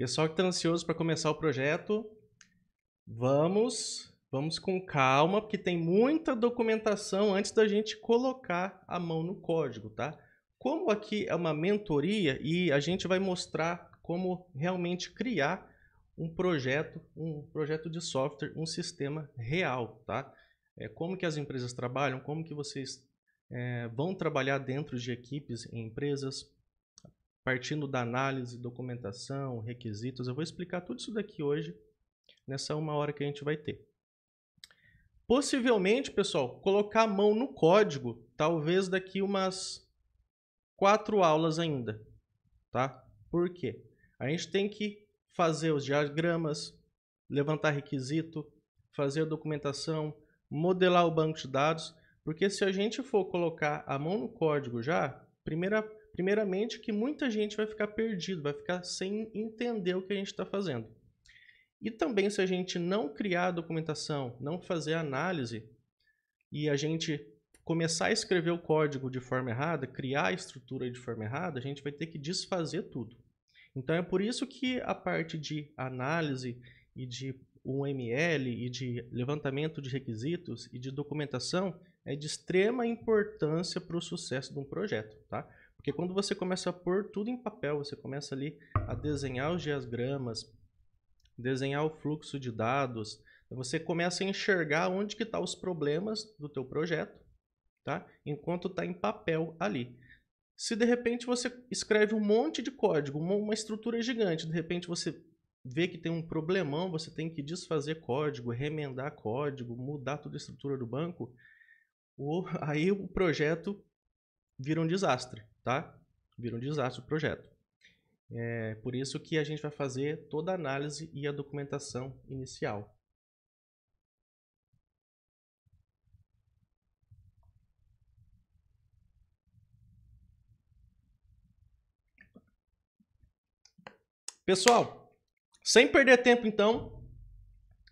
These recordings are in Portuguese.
Pessoal que está ansioso para começar o projeto, vamos, vamos com calma, porque tem muita documentação antes da gente colocar a mão no código, tá? Como aqui é uma mentoria e a gente vai mostrar como realmente criar um projeto, um projeto de software, um sistema real, tá? É, como que as empresas trabalham, como que vocês é, vão trabalhar dentro de equipes em empresas, partindo da análise, documentação, requisitos. Eu vou explicar tudo isso daqui hoje, nessa uma hora que a gente vai ter. Possivelmente, pessoal, colocar a mão no código, talvez daqui umas quatro aulas ainda, tá? Por quê? A gente tem que fazer os diagramas, levantar requisito, fazer a documentação, modelar o banco de dados, porque se a gente for colocar a mão no código já, primeira Primeiramente, que muita gente vai ficar perdido, vai ficar sem entender o que a gente está fazendo. E também, se a gente não criar a documentação, não fazer a análise e a gente começar a escrever o código de forma errada, criar a estrutura de forma errada, a gente vai ter que desfazer tudo. Então é por isso que a parte de análise e de UML e de levantamento de requisitos e de documentação é de extrema importância para o sucesso de um projeto, tá? Porque quando você começa a pôr tudo em papel, você começa ali a desenhar os diagramas, desenhar o fluxo de dados, você começa a enxergar onde que estão tá os problemas do teu projeto, tá? Enquanto está em papel ali. Se de repente você escreve um monte de código, uma estrutura gigante, de repente você vê que tem um problemão, você tem que desfazer código, remendar código, mudar toda a estrutura do banco, ou aí o projeto vira um desastre tá? Vira um desastre o projeto. É por isso que a gente vai fazer toda a análise e a documentação inicial. Pessoal, sem perder tempo então,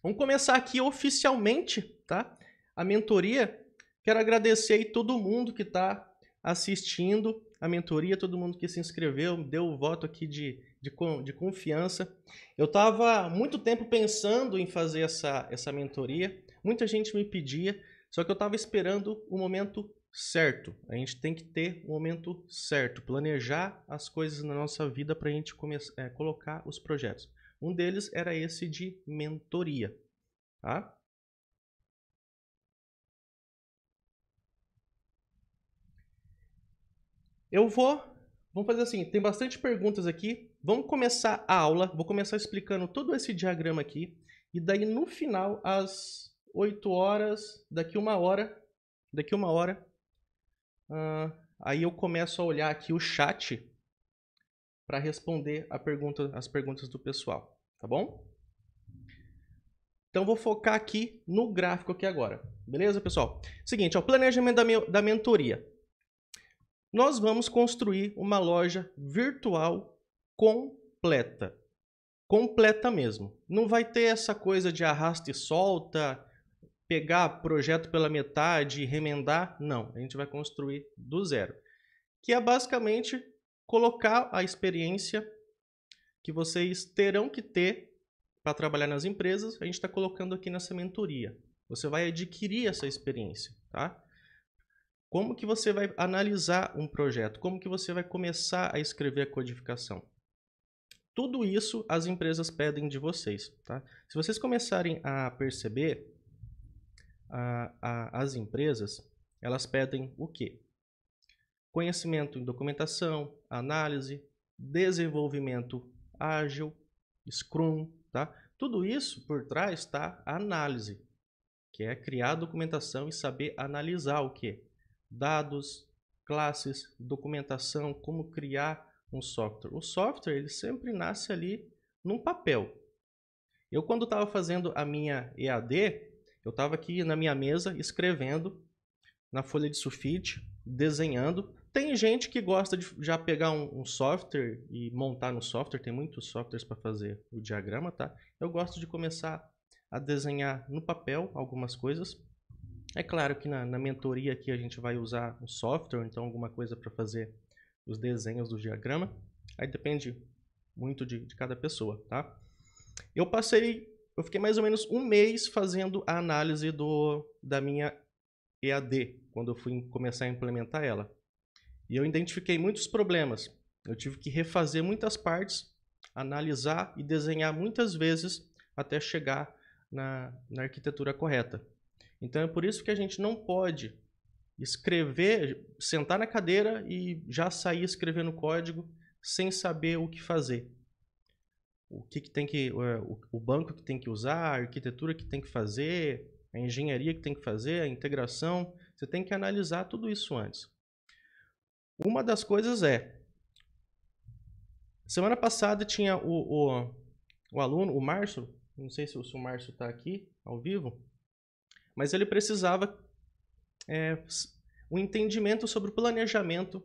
vamos começar aqui oficialmente, tá? A mentoria. Quero agradecer aí todo mundo que está assistindo a mentoria, todo mundo que se inscreveu, deu o voto aqui de, de, de confiança. Eu estava muito tempo pensando em fazer essa, essa mentoria, muita gente me pedia, só que eu estava esperando o momento certo. A gente tem que ter o momento certo, planejar as coisas na nossa vida para a gente começar, é, eh, colocar os projetos. Um deles era esse de mentoria. Tá? Eu vou. Vamos fazer assim: tem bastante perguntas aqui. Vamos começar a aula. Vou começar explicando todo esse diagrama aqui. E daí, no final, às 8 horas, daqui uma hora. Daqui uma hora. Uh, aí eu começo a olhar aqui o chat para responder a pergunta, as perguntas do pessoal, tá bom? Então vou focar aqui no gráfico aqui agora, beleza, pessoal? Seguinte, o planejamento da, da mentoria nós vamos construir uma loja virtual completa. Completa mesmo. Não vai ter essa coisa de arrasta e solta, pegar projeto pela metade e remendar. Não, a gente vai construir do zero. Que é basicamente colocar a experiência que vocês terão que ter para trabalhar nas empresas, a gente está colocando aqui nessa mentoria. Você vai adquirir essa experiência, tá? Como que você vai analisar um projeto? Como que você vai começar a escrever a codificação? Tudo isso as empresas pedem de vocês, tá? Se vocês começarem a perceber, a, a, as empresas, elas pedem o quê? Conhecimento em documentação, análise, desenvolvimento ágil, Scrum, tá? Tudo isso por trás está a análise, que é criar documentação e saber analisar o que? dados, classes, documentação, como criar um software. O software ele sempre nasce ali num papel. Eu quando estava fazendo a minha EAD, eu estava aqui na minha mesa escrevendo na folha de sulfite, desenhando. Tem gente que gosta de já pegar um, um software e montar no software, tem muitos softwares para fazer o diagrama, tá? Eu gosto de começar a desenhar no papel algumas coisas é claro que na, na mentoria aqui a gente vai usar um software, então alguma coisa para fazer os desenhos do diagrama. Aí depende muito de, de cada pessoa, tá? Eu passei, eu fiquei mais ou menos um mês fazendo a análise do, da minha EAD, quando eu fui começar a implementar ela. E eu identifiquei muitos problemas. Eu tive que refazer muitas partes, analisar e desenhar muitas vezes até chegar na, na arquitetura correta. Então é por isso que a gente não pode escrever, sentar na cadeira e já sair escrevendo código sem saber o que fazer. O que, que tem que. É, o banco que tem que usar, a arquitetura que tem que fazer, a engenharia que tem que fazer, a integração. Você tem que analisar tudo isso antes. Uma das coisas é. Semana passada tinha o, o, o aluno, o Márcio, não sei se o, se o Márcio está aqui ao vivo, mas ele precisava é, um entendimento sobre o planejamento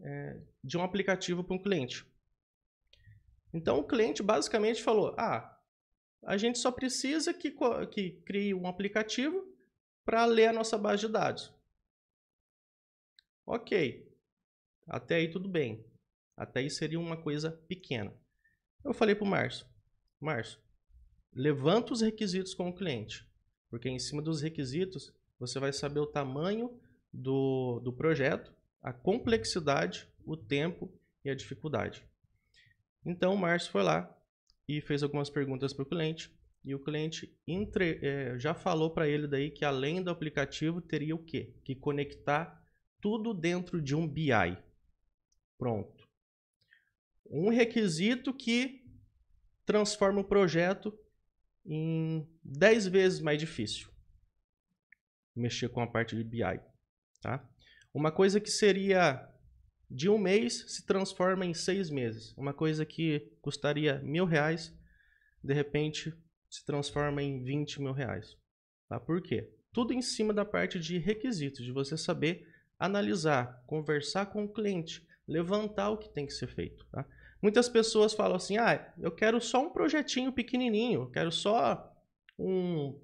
é, de um aplicativo para um cliente. Então o cliente basicamente falou: ah, a gente só precisa que, que crie um aplicativo para ler a nossa base de dados. Ok, até aí tudo bem. Até aí seria uma coisa pequena. Eu falei para o Márcio, Márcio, levanta os requisitos com o cliente. Porque em cima dos requisitos, você vai saber o tamanho do, do projeto, a complexidade, o tempo e a dificuldade. Então, o Márcio foi lá e fez algumas perguntas para o cliente. E o cliente entre, é, já falou para ele daí que além do aplicativo teria o quê? Que conectar tudo dentro de um BI. Pronto. Um requisito que transforma o projeto em 10 vezes mais difícil mexer com a parte de BI. Tá? Uma coisa que seria de um mês se transforma em seis meses. Uma coisa que custaria mil reais, de repente se transforma em 20 mil reais. Tá? Por quê? Tudo em cima da parte de requisitos, de você saber analisar, conversar com o cliente, levantar o que tem que ser feito. Tá? Muitas pessoas falam assim: ah, eu quero só um projetinho pequenininho, quero só um,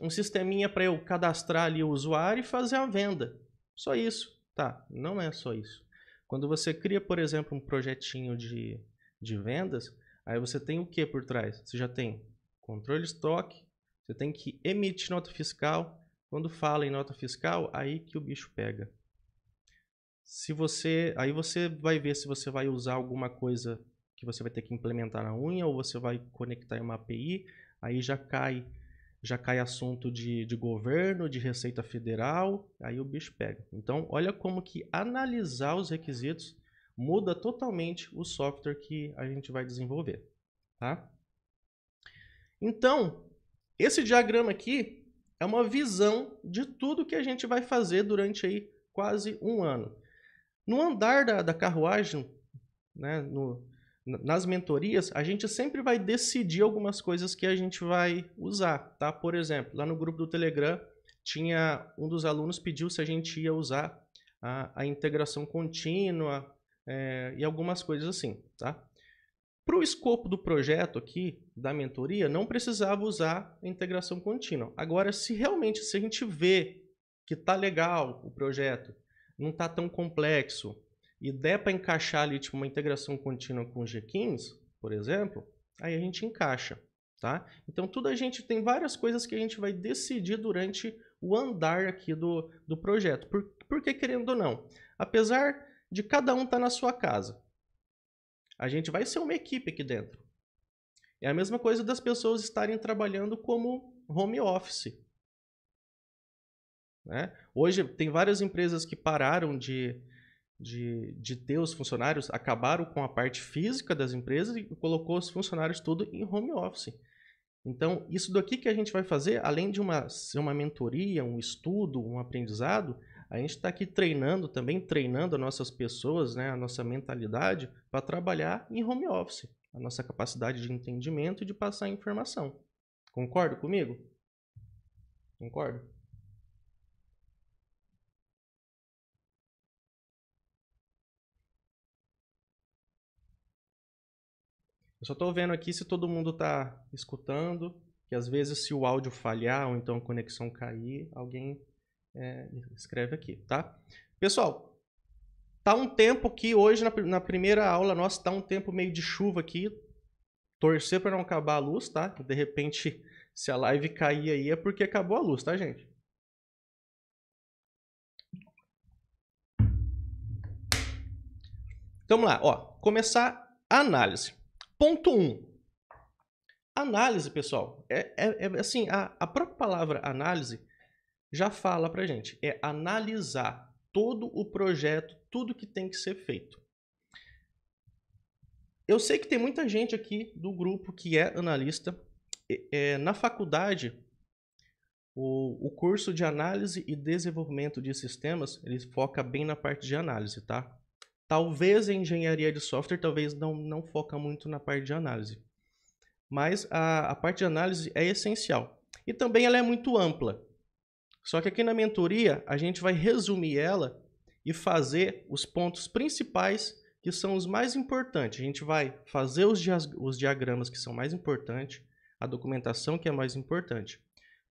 um sisteminha para eu cadastrar ali o usuário e fazer a venda. Só isso. Tá, não é só isso. Quando você cria, por exemplo, um projetinho de, de vendas, aí você tem o que por trás? Você já tem controle de estoque, você tem que emitir nota fiscal. Quando fala em nota fiscal, aí que o bicho pega. Se você, aí você vai ver se você vai usar alguma coisa que você vai ter que implementar na unha ou você vai conectar em uma API, aí já cai já cai assunto de, de governo, de receita federal, aí o bicho pega. Então, olha como que analisar os requisitos muda totalmente o software que a gente vai desenvolver, tá? Então, esse diagrama aqui é uma visão de tudo que a gente vai fazer durante aí quase um ano. No andar da, da carruagem, né, no, nas mentorias, a gente sempre vai decidir algumas coisas que a gente vai usar, tá? Por exemplo, lá no grupo do Telegram, tinha um dos alunos pediu se a gente ia usar a, a integração contínua é, e algumas coisas assim, tá? Para o escopo do projeto aqui, da mentoria, não precisava usar a integração contínua. Agora, se realmente, se a gente vê que tá legal o projeto, não está tão complexo e der para encaixar ali tipo, uma integração contínua com o G15, por exemplo, aí a gente encaixa. Tá? Então tudo a gente tem várias coisas que a gente vai decidir durante o andar aqui do, do projeto. Por, porque querendo ou não, apesar de cada um estar tá na sua casa, a gente vai ser uma equipe aqui dentro. É a mesma coisa das pessoas estarem trabalhando como home office. Né? Hoje tem várias empresas que pararam de, de, de ter os funcionários, acabaram com a parte física das empresas e colocou os funcionários tudo em home office. Então, isso daqui que a gente vai fazer, além de uma, uma mentoria, um estudo, um aprendizado, a gente está aqui treinando também, treinando as nossas pessoas, né, a nossa mentalidade, para trabalhar em home office, a nossa capacidade de entendimento e de passar informação. Concordo comigo? Concordo? Eu só estou vendo aqui se todo mundo está escutando, que às vezes se o áudio falhar ou então a conexão cair, alguém é, escreve aqui, tá? Pessoal, tá um tempo que hoje na, na primeira aula nossa tá um tempo meio de chuva aqui. Torcer para não acabar a luz, tá? De repente, se a live cair aí é porque acabou a luz, tá, gente? Então, vamos lá, ó, começar a análise. Ponto 1. Um, análise, pessoal. É, é, é assim, a, a própria palavra análise já fala pra gente. É analisar todo o projeto, tudo que tem que ser feito. Eu sei que tem muita gente aqui do grupo que é analista. É, na faculdade, o, o curso de análise e desenvolvimento de sistemas, ele foca bem na parte de análise, tá? Talvez em engenharia de software, talvez não, não foca muito na parte de análise. Mas a, a parte de análise é essencial. E também ela é muito ampla. Só que aqui na mentoria, a gente vai resumir ela e fazer os pontos principais que são os mais importantes. A gente vai fazer os, dia os diagramas que são mais importantes, a documentação que é mais importante.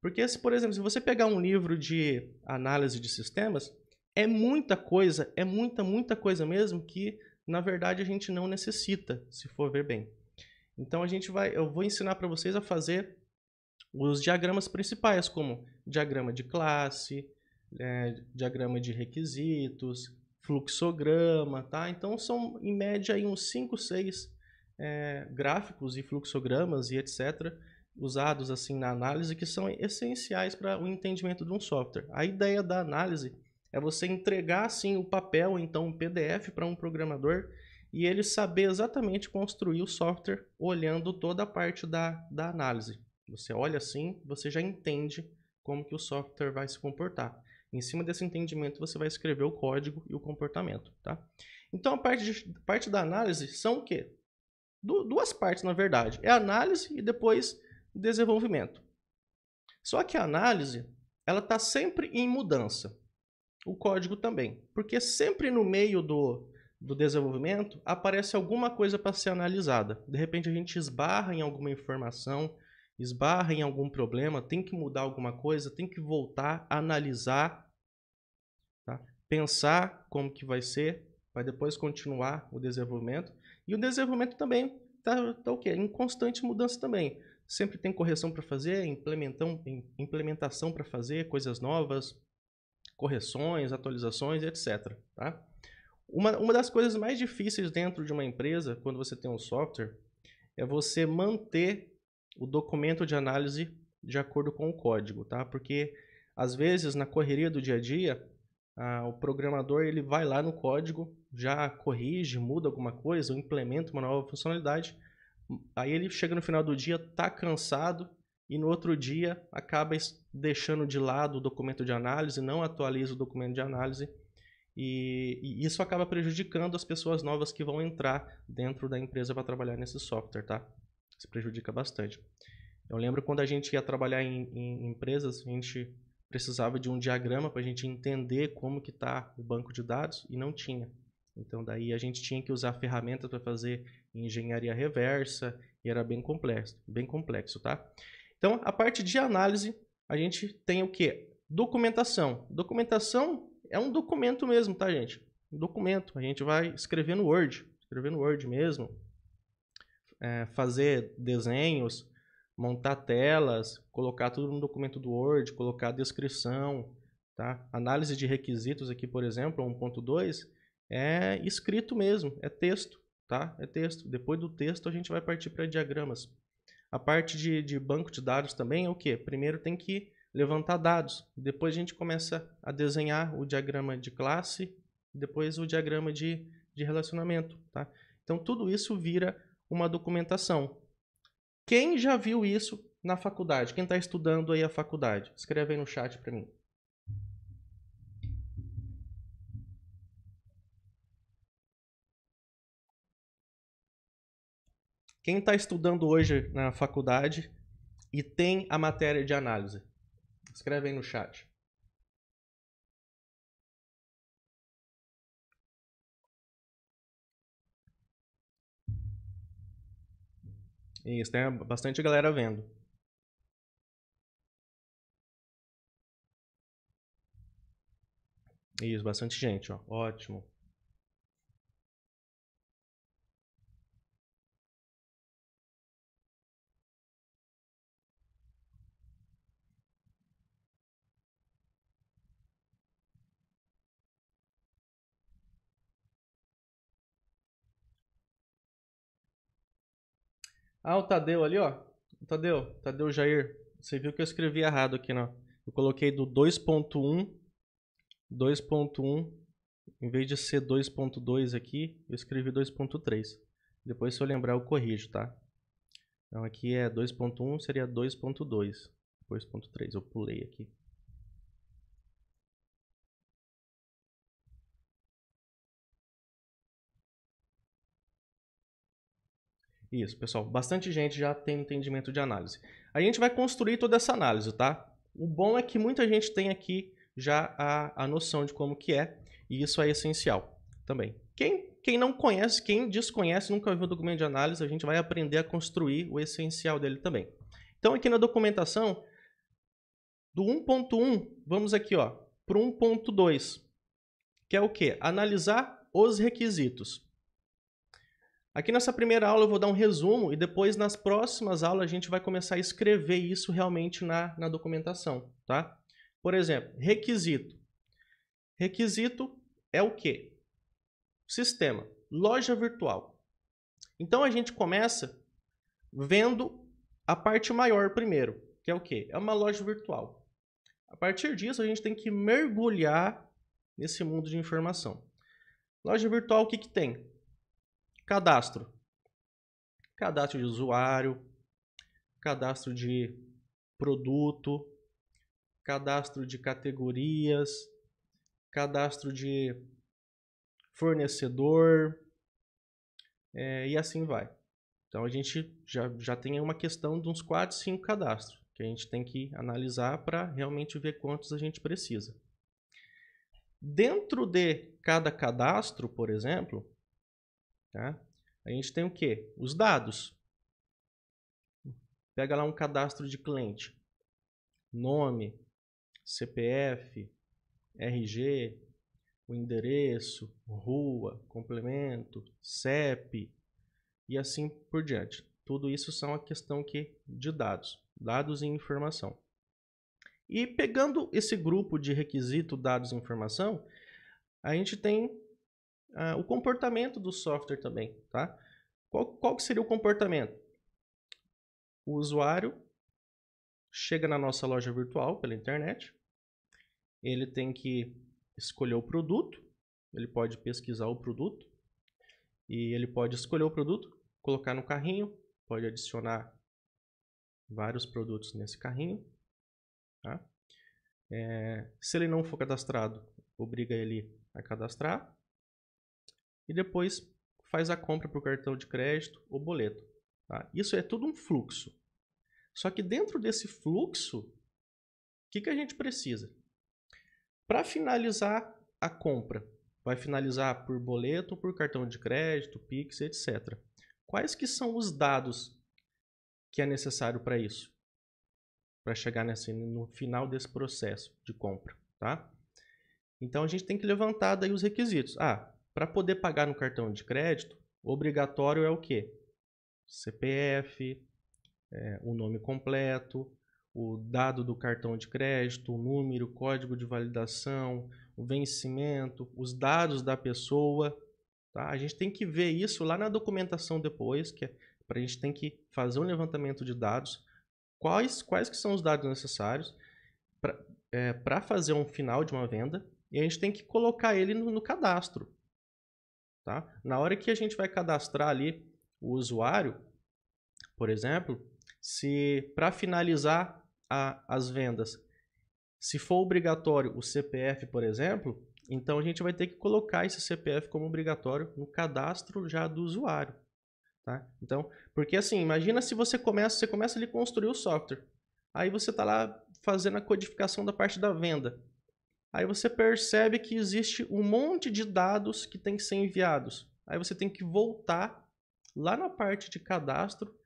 Porque, se, por exemplo, se você pegar um livro de análise de sistemas, é muita coisa, é muita, muita coisa mesmo que na verdade a gente não necessita, se for ver bem. Então a gente vai, eu vou ensinar para vocês a fazer os diagramas principais, como diagrama de classe, é, diagrama de requisitos, fluxograma, tá? Então são em média aí uns 5, 6 é, gráficos e fluxogramas e etc usados assim na análise que são essenciais para o entendimento de um software. A ideia da análise é você entregar assim o papel, então um PDF para um programador e ele saber exatamente construir o software olhando toda a parte da, da análise. Você olha assim, você já entende como que o software vai se comportar. Em cima desse entendimento, você vai escrever o código e o comportamento, tá? Então, a parte, de, parte da análise são o quê? Du, duas partes, na verdade. É análise e depois desenvolvimento. Só que a análise, ela está sempre em mudança o código também. Porque sempre no meio do, do desenvolvimento aparece alguma coisa para ser analisada. De repente a gente esbarra em alguma informação, esbarra em algum problema, tem que mudar alguma coisa, tem que voltar, analisar, tá? pensar como que vai ser, vai depois continuar o desenvolvimento. E o desenvolvimento também está tá o quê? Em constante mudança também. Sempre tem correção para fazer, implementação para fazer, coisas novas, correções, atualizações, etc. Tá? Uma, uma das coisas mais difíceis dentro de uma empresa, quando você tem um software, é você manter o documento de análise de acordo com o código, tá? Porque às vezes na correria do dia a dia, o programador ele vai lá no código, já corrige, muda alguma coisa, ou implementa uma nova funcionalidade. Aí ele chega no final do dia, tá cansado, e no outro dia acaba deixando de lado o documento de análise, não atualiza o documento de análise e, e isso acaba prejudicando as pessoas novas que vão entrar dentro da empresa para trabalhar nesse software, tá? Isso prejudica bastante. Eu lembro quando a gente ia trabalhar em, em empresas, a gente precisava de um diagrama para a gente entender como que está o banco de dados e não tinha. Então daí a gente tinha que usar ferramentas para fazer engenharia reversa e era bem complexo, bem complexo, tá? Então, a parte de análise, a gente tem o que? Documentação. Documentação é um documento mesmo, tá, gente? Um documento. A gente vai escrever no Word, escrever no Word mesmo, é, fazer desenhos, montar telas, colocar tudo no documento do Word, colocar a descrição, tá? Análise de requisitos aqui, por exemplo, 1.2, é escrito mesmo, é texto, tá? É texto. Depois do texto a gente vai partir para diagramas. A parte de, de banco de dados também é o quê? Primeiro tem que levantar dados, depois a gente começa a desenhar o diagrama de classe, depois o diagrama de, de relacionamento. Tá? Então tudo isso vira uma documentação. Quem já viu isso na faculdade? Quem está estudando aí a faculdade? Escreve aí no chat para mim. Quem está estudando hoje na faculdade e tem a matéria de análise? Escreve aí no chat. Isso, tem bastante galera vendo. Isso, bastante gente, ó. Ótimo. Ah, o Tadeu ali, ó. O Tadeu, Tadeu Jair. Você viu que eu escrevi errado aqui, não. Né? Eu coloquei do 2.1, 2.1, em vez de ser 2.2 aqui, eu escrevi 2.3. Depois, se eu lembrar, eu corrijo, tá? Então, aqui é 2.1, seria 2.2, 2.3, eu pulei aqui. Isso, pessoal. Bastante gente já tem entendimento de análise. A gente vai construir toda essa análise, tá? O bom é que muita gente tem aqui já a, a noção de como que é, e isso é essencial também. Quem, quem não conhece, quem desconhece, nunca viu o documento de análise, a gente vai aprender a construir o essencial dele também. Então, aqui na documentação, do 1.1, vamos aqui ó para o 1.2, que é o que? Analisar os requisitos. Aqui nessa primeira aula eu vou dar um resumo e depois nas próximas aulas a gente vai começar a escrever isso realmente na, na documentação, tá? Por exemplo, requisito. Requisito é o quê? Sistema, loja virtual. Então a gente começa vendo a parte maior primeiro, que é o quê? É uma loja virtual. A partir disso a gente tem que mergulhar nesse mundo de informação. Loja virtual o que, que tem? Cadastro. Cadastro de usuário, cadastro de produto, cadastro de categorias, cadastro de fornecedor é, e assim vai. Então a gente já, já tem uma questão de uns 4, 5 cadastros que a gente tem que analisar para realmente ver quantos a gente precisa. Dentro de cada cadastro, por exemplo, Tá? A gente tem o quê? Os dados. Pega lá um cadastro de cliente. Nome, CPF, RG, o endereço, rua, complemento, CEP e assim por diante. Tudo isso são a questão que de dados, dados e informação. E pegando esse grupo de requisito dados e informação, a gente tem ah, o comportamento do software também, tá? Qual, qual que seria o comportamento? O usuário chega na nossa loja virtual pela internet, ele tem que escolher o produto, ele pode pesquisar o produto, e ele pode escolher o produto, colocar no carrinho, pode adicionar vários produtos nesse carrinho. Tá? É, se ele não for cadastrado, obriga ele a cadastrar e depois faz a compra por cartão de crédito ou boleto. Tá? Isso é tudo um fluxo. Só que dentro desse fluxo, o que, que a gente precisa? Para finalizar a compra, vai finalizar por boleto, por cartão de crédito, Pix, etc. Quais que são os dados que é necessário para isso? Para chegar nesse, no final desse processo de compra, tá? Então a gente tem que levantar daí os requisitos. Ah, para poder pagar no cartão de crédito, obrigatório é o quê? CPF, é, o nome completo, o dado do cartão de crédito, o número, o código de validação, o vencimento, os dados da pessoa. Tá? A gente tem que ver isso lá na documentação depois, que é, a gente tem que fazer um levantamento de dados. Quais, quais que são os dados necessários para é, fazer um final de uma venda? E a gente tem que colocar ele no, no cadastro. Tá? Na hora que a gente vai cadastrar ali o usuário, por exemplo, se para finalizar a, as vendas, se for obrigatório o CPF, por exemplo, então a gente vai ter que colocar esse CPF como obrigatório no cadastro já do usuário. Tá? Então, porque assim, imagina se você começa, você começa ali a construir o software. Aí você está lá fazendo a codificação da parte da venda. Aí você percebe que existe um monte de dados que tem que ser enviados. Aí você tem que voltar lá na parte de cadastro,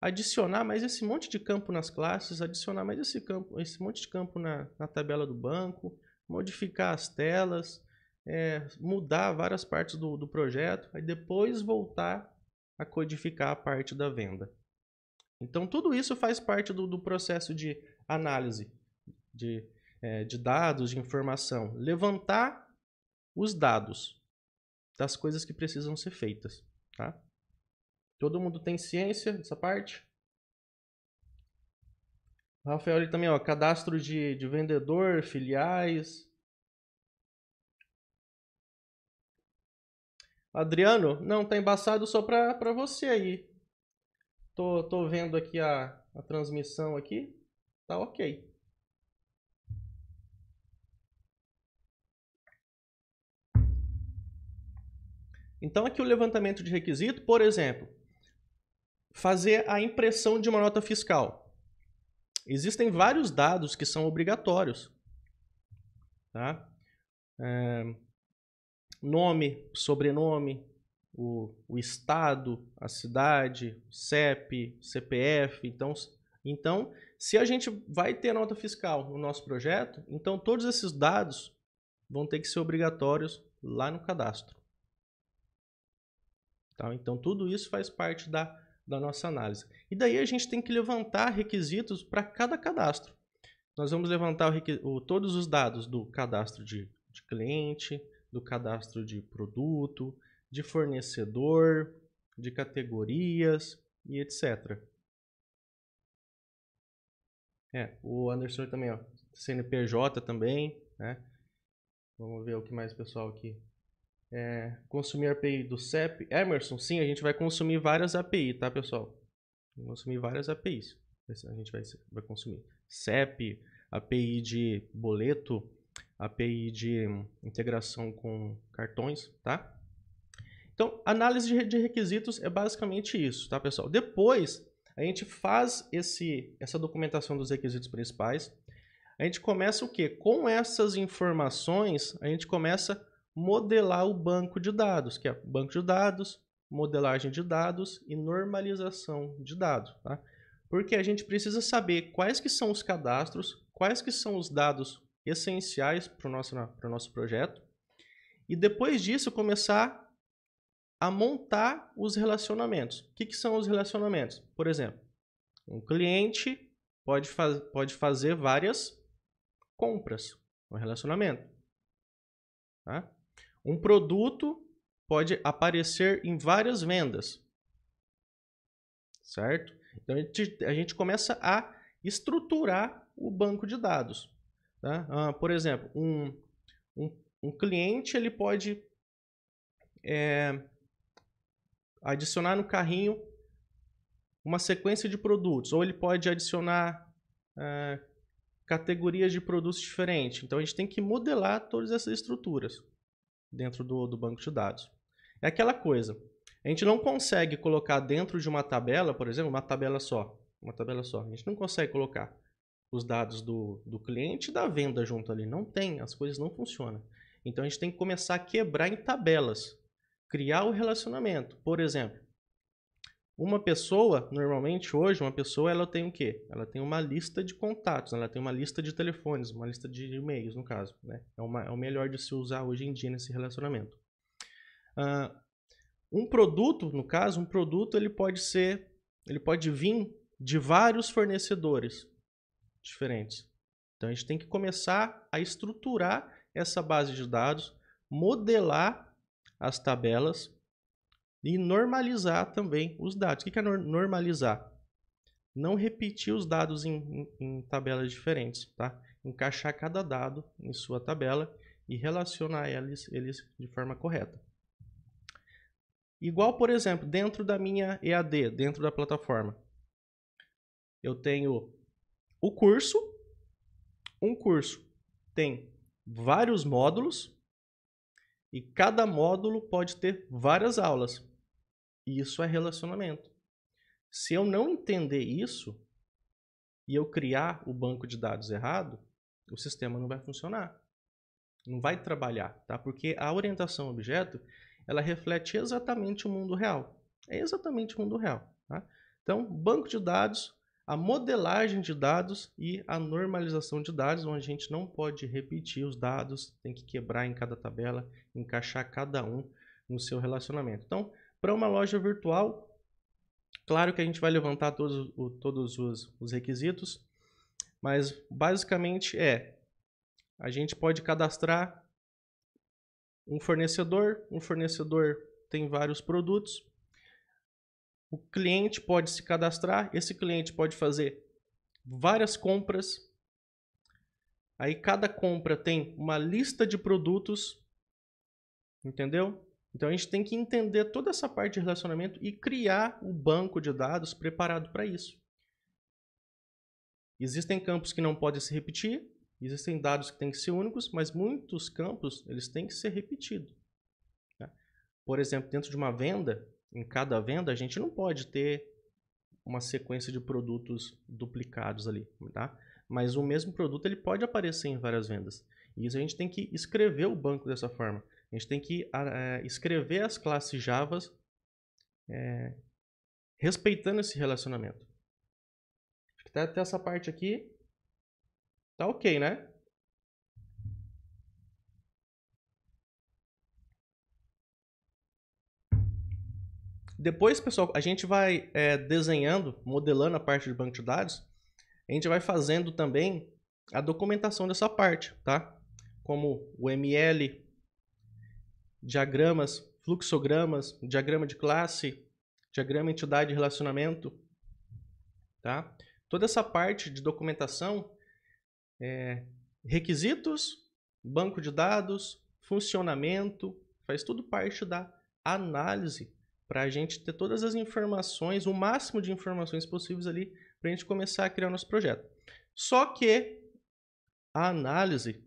adicionar mais esse monte de campo nas classes, adicionar mais esse, campo, esse monte de campo na, na tabela do banco, modificar as telas, é, mudar várias partes do, do projeto, aí depois voltar a codificar a parte da venda. Então, tudo isso faz parte do, do processo de análise, de é, de dados, de informação, levantar os dados das coisas que precisam ser feitas, tá? Todo mundo tem ciência dessa parte? Rafael ele também, ó, cadastro de, de vendedor, filiais. Adriano, não, tá embaçado só pra, pra você aí. Tô, tô vendo aqui a, a transmissão aqui, tá ok. Então, aqui o levantamento de requisito, por exemplo, fazer a impressão de uma nota fiscal. Existem vários dados que são obrigatórios. Tá? É, nome, sobrenome, o, o estado, a cidade, CEP, CPF. Então, então, se a gente vai ter nota fiscal no nosso projeto, então todos esses dados vão ter que ser obrigatórios lá no cadastro. Tá? Então, tudo isso faz parte da, da nossa análise. E daí a gente tem que levantar requisitos para cada cadastro. Nós vamos levantar o, o, todos os dados do cadastro de, de cliente, do cadastro de produto, de fornecedor, de categorias e etc. É, o Anderson também, ó, CNPJ também, né? Vamos ver o que mais pessoal aqui é, consumir API do CEP. Emerson, sim, a gente vai consumir várias API, tá, pessoal? Consumir várias APIs. A gente vai, vai consumir CEP, API de boleto, API de integração com cartões, tá? Então, análise de requisitos é basicamente isso, tá, pessoal? Depois, a gente faz esse, essa documentação dos requisitos principais. A gente começa o quê? Com essas informações, a gente começa modelar o banco de dados, que é banco de dados, modelagem de dados e normalização de dados, tá? Porque a gente precisa saber quais que são os cadastros, quais que são os dados essenciais para o nosso, pro nosso projeto, e depois disso começar a montar os relacionamentos. O que, que são os relacionamentos? Por exemplo, um cliente pode, faz, pode fazer várias compras no um relacionamento. Tá? Um produto pode aparecer em várias vendas, certo? Então a gente, a gente começa a estruturar o banco de dados. Tá? Ah, por exemplo, um, um, um, cliente ele pode é, adicionar no carrinho uma sequência de produtos, ou ele pode adicionar ah, categorias de produtos diferentes. Então a gente tem que modelar todas essas estruturas dentro do, do banco de dados. É aquela coisa, a gente não consegue colocar dentro de uma tabela, por exemplo, uma tabela só, uma tabela só, a gente não consegue colocar os dados do, do cliente e da venda junto ali, não tem, as coisas não funcionam. Então a gente tem que começar a quebrar em tabelas, criar o relacionamento. Por exemplo, uma pessoa, normalmente hoje, uma pessoa ela tem o quê? Ela tem uma lista de contatos, ela tem uma lista de telefones, uma lista de e-mails, no caso. Né? É, uma, é o melhor de se usar hoje em dia nesse relacionamento. Uh, um produto, no caso, um produto ele pode ser, ele pode vir de vários fornecedores diferentes. Então a gente tem que começar a estruturar essa base de dados, modelar as tabelas e normalizar também os dados. O que é normalizar? Não repetir os dados em, em, em tabelas diferentes, tá? Encaixar cada dado em sua tabela e relacionar eles, eles de forma correta. Igual, por exemplo, dentro da minha EAD, dentro da plataforma, eu tenho o curso. Um curso tem vários módulos e cada módulo pode ter várias aulas. E isso é relacionamento. Se eu não entender isso e eu criar o banco de dados errado, o sistema não vai funcionar. Não vai trabalhar, tá? Porque a orientação objeto, ela reflete exatamente o mundo real. É exatamente o mundo real, tá? Então, banco de dados, a modelagem de dados e a normalização de dados, onde a gente não pode repetir os dados, tem que quebrar em cada tabela, encaixar cada um no seu relacionamento. Então, para uma loja virtual, claro que a gente vai levantar todos, o, todos os, os requisitos, mas basicamente é: a gente pode cadastrar um fornecedor, um fornecedor tem vários produtos. O cliente pode se cadastrar, esse cliente pode fazer várias compras. Aí cada compra tem uma lista de produtos, entendeu? Então a gente tem que entender toda essa parte de relacionamento e criar o um banco de dados preparado para isso. Existem campos que não podem se repetir, existem dados que têm que ser únicos, mas muitos campos eles têm que ser repetidos. Né? Por exemplo, dentro de uma venda, em cada venda a gente não pode ter uma sequência de produtos duplicados ali, tá? Mas o mesmo produto ele pode aparecer em várias vendas. E isso a gente tem que escrever o banco dessa forma. A gente tem que é, escrever as classes Java é, eh, respeitando esse relacionamento. Acho que até essa parte aqui tá ok, né? Depois, pessoal, a gente vai é, desenhando, modelando a parte de banco de dados. A gente vai fazendo também a documentação dessa parte, tá? Como o ML, diagramas, fluxogramas, diagrama de classe, diagrama entidade relacionamento. Tá? Toda essa parte de documentação, é, requisitos, banco de dados, funcionamento, faz tudo parte da análise para a gente ter todas as informações, o máximo de informações possíveis ali para a gente começar a criar nosso projeto. Só que a análise,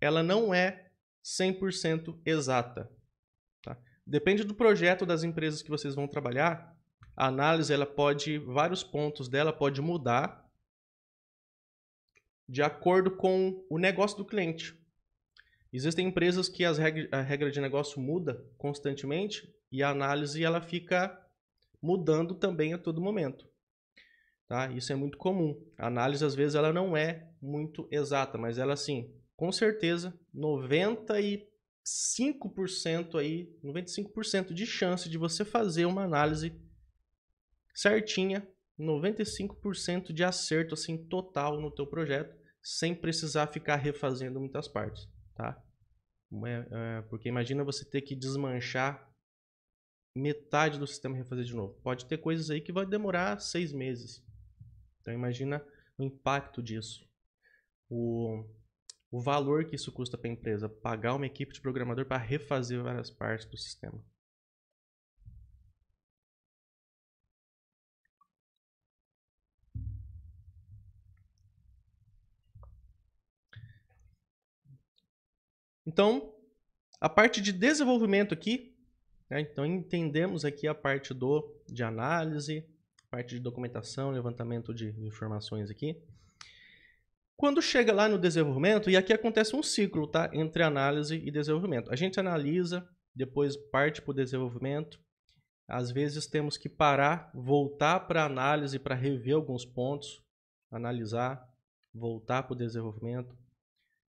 ela não é 100% exata. Tá? Depende do projeto das empresas que vocês vão trabalhar, a análise ela pode, vários pontos dela pode mudar de acordo com o negócio do cliente. Existem empresas que as regra, a regra de negócio muda constantemente e a análise ela fica mudando também a todo momento. Tá? Isso é muito comum. A análise às vezes ela não é muito exata, mas ela sim com certeza 95% aí, 95% de chance de você fazer uma análise certinha, 95% de acerto assim total no teu projeto, sem precisar ficar refazendo muitas partes, tá? É, é, porque imagina você ter que desmanchar metade do sistema e refazer de novo. Pode ter coisas aí que vai demorar seis meses. Então imagina o impacto disso. O, o valor que isso custa para a empresa pagar uma equipe de programador para refazer várias partes do sistema. Então, a parte de desenvolvimento aqui, né? então entendemos aqui a parte do de análise, parte de documentação, levantamento de informações aqui. Quando chega lá no desenvolvimento, e aqui acontece um ciclo, tá? Entre análise e desenvolvimento. A gente analisa, depois parte para o desenvolvimento. Às vezes temos que parar, voltar para análise para rever alguns pontos, analisar, voltar para o desenvolvimento.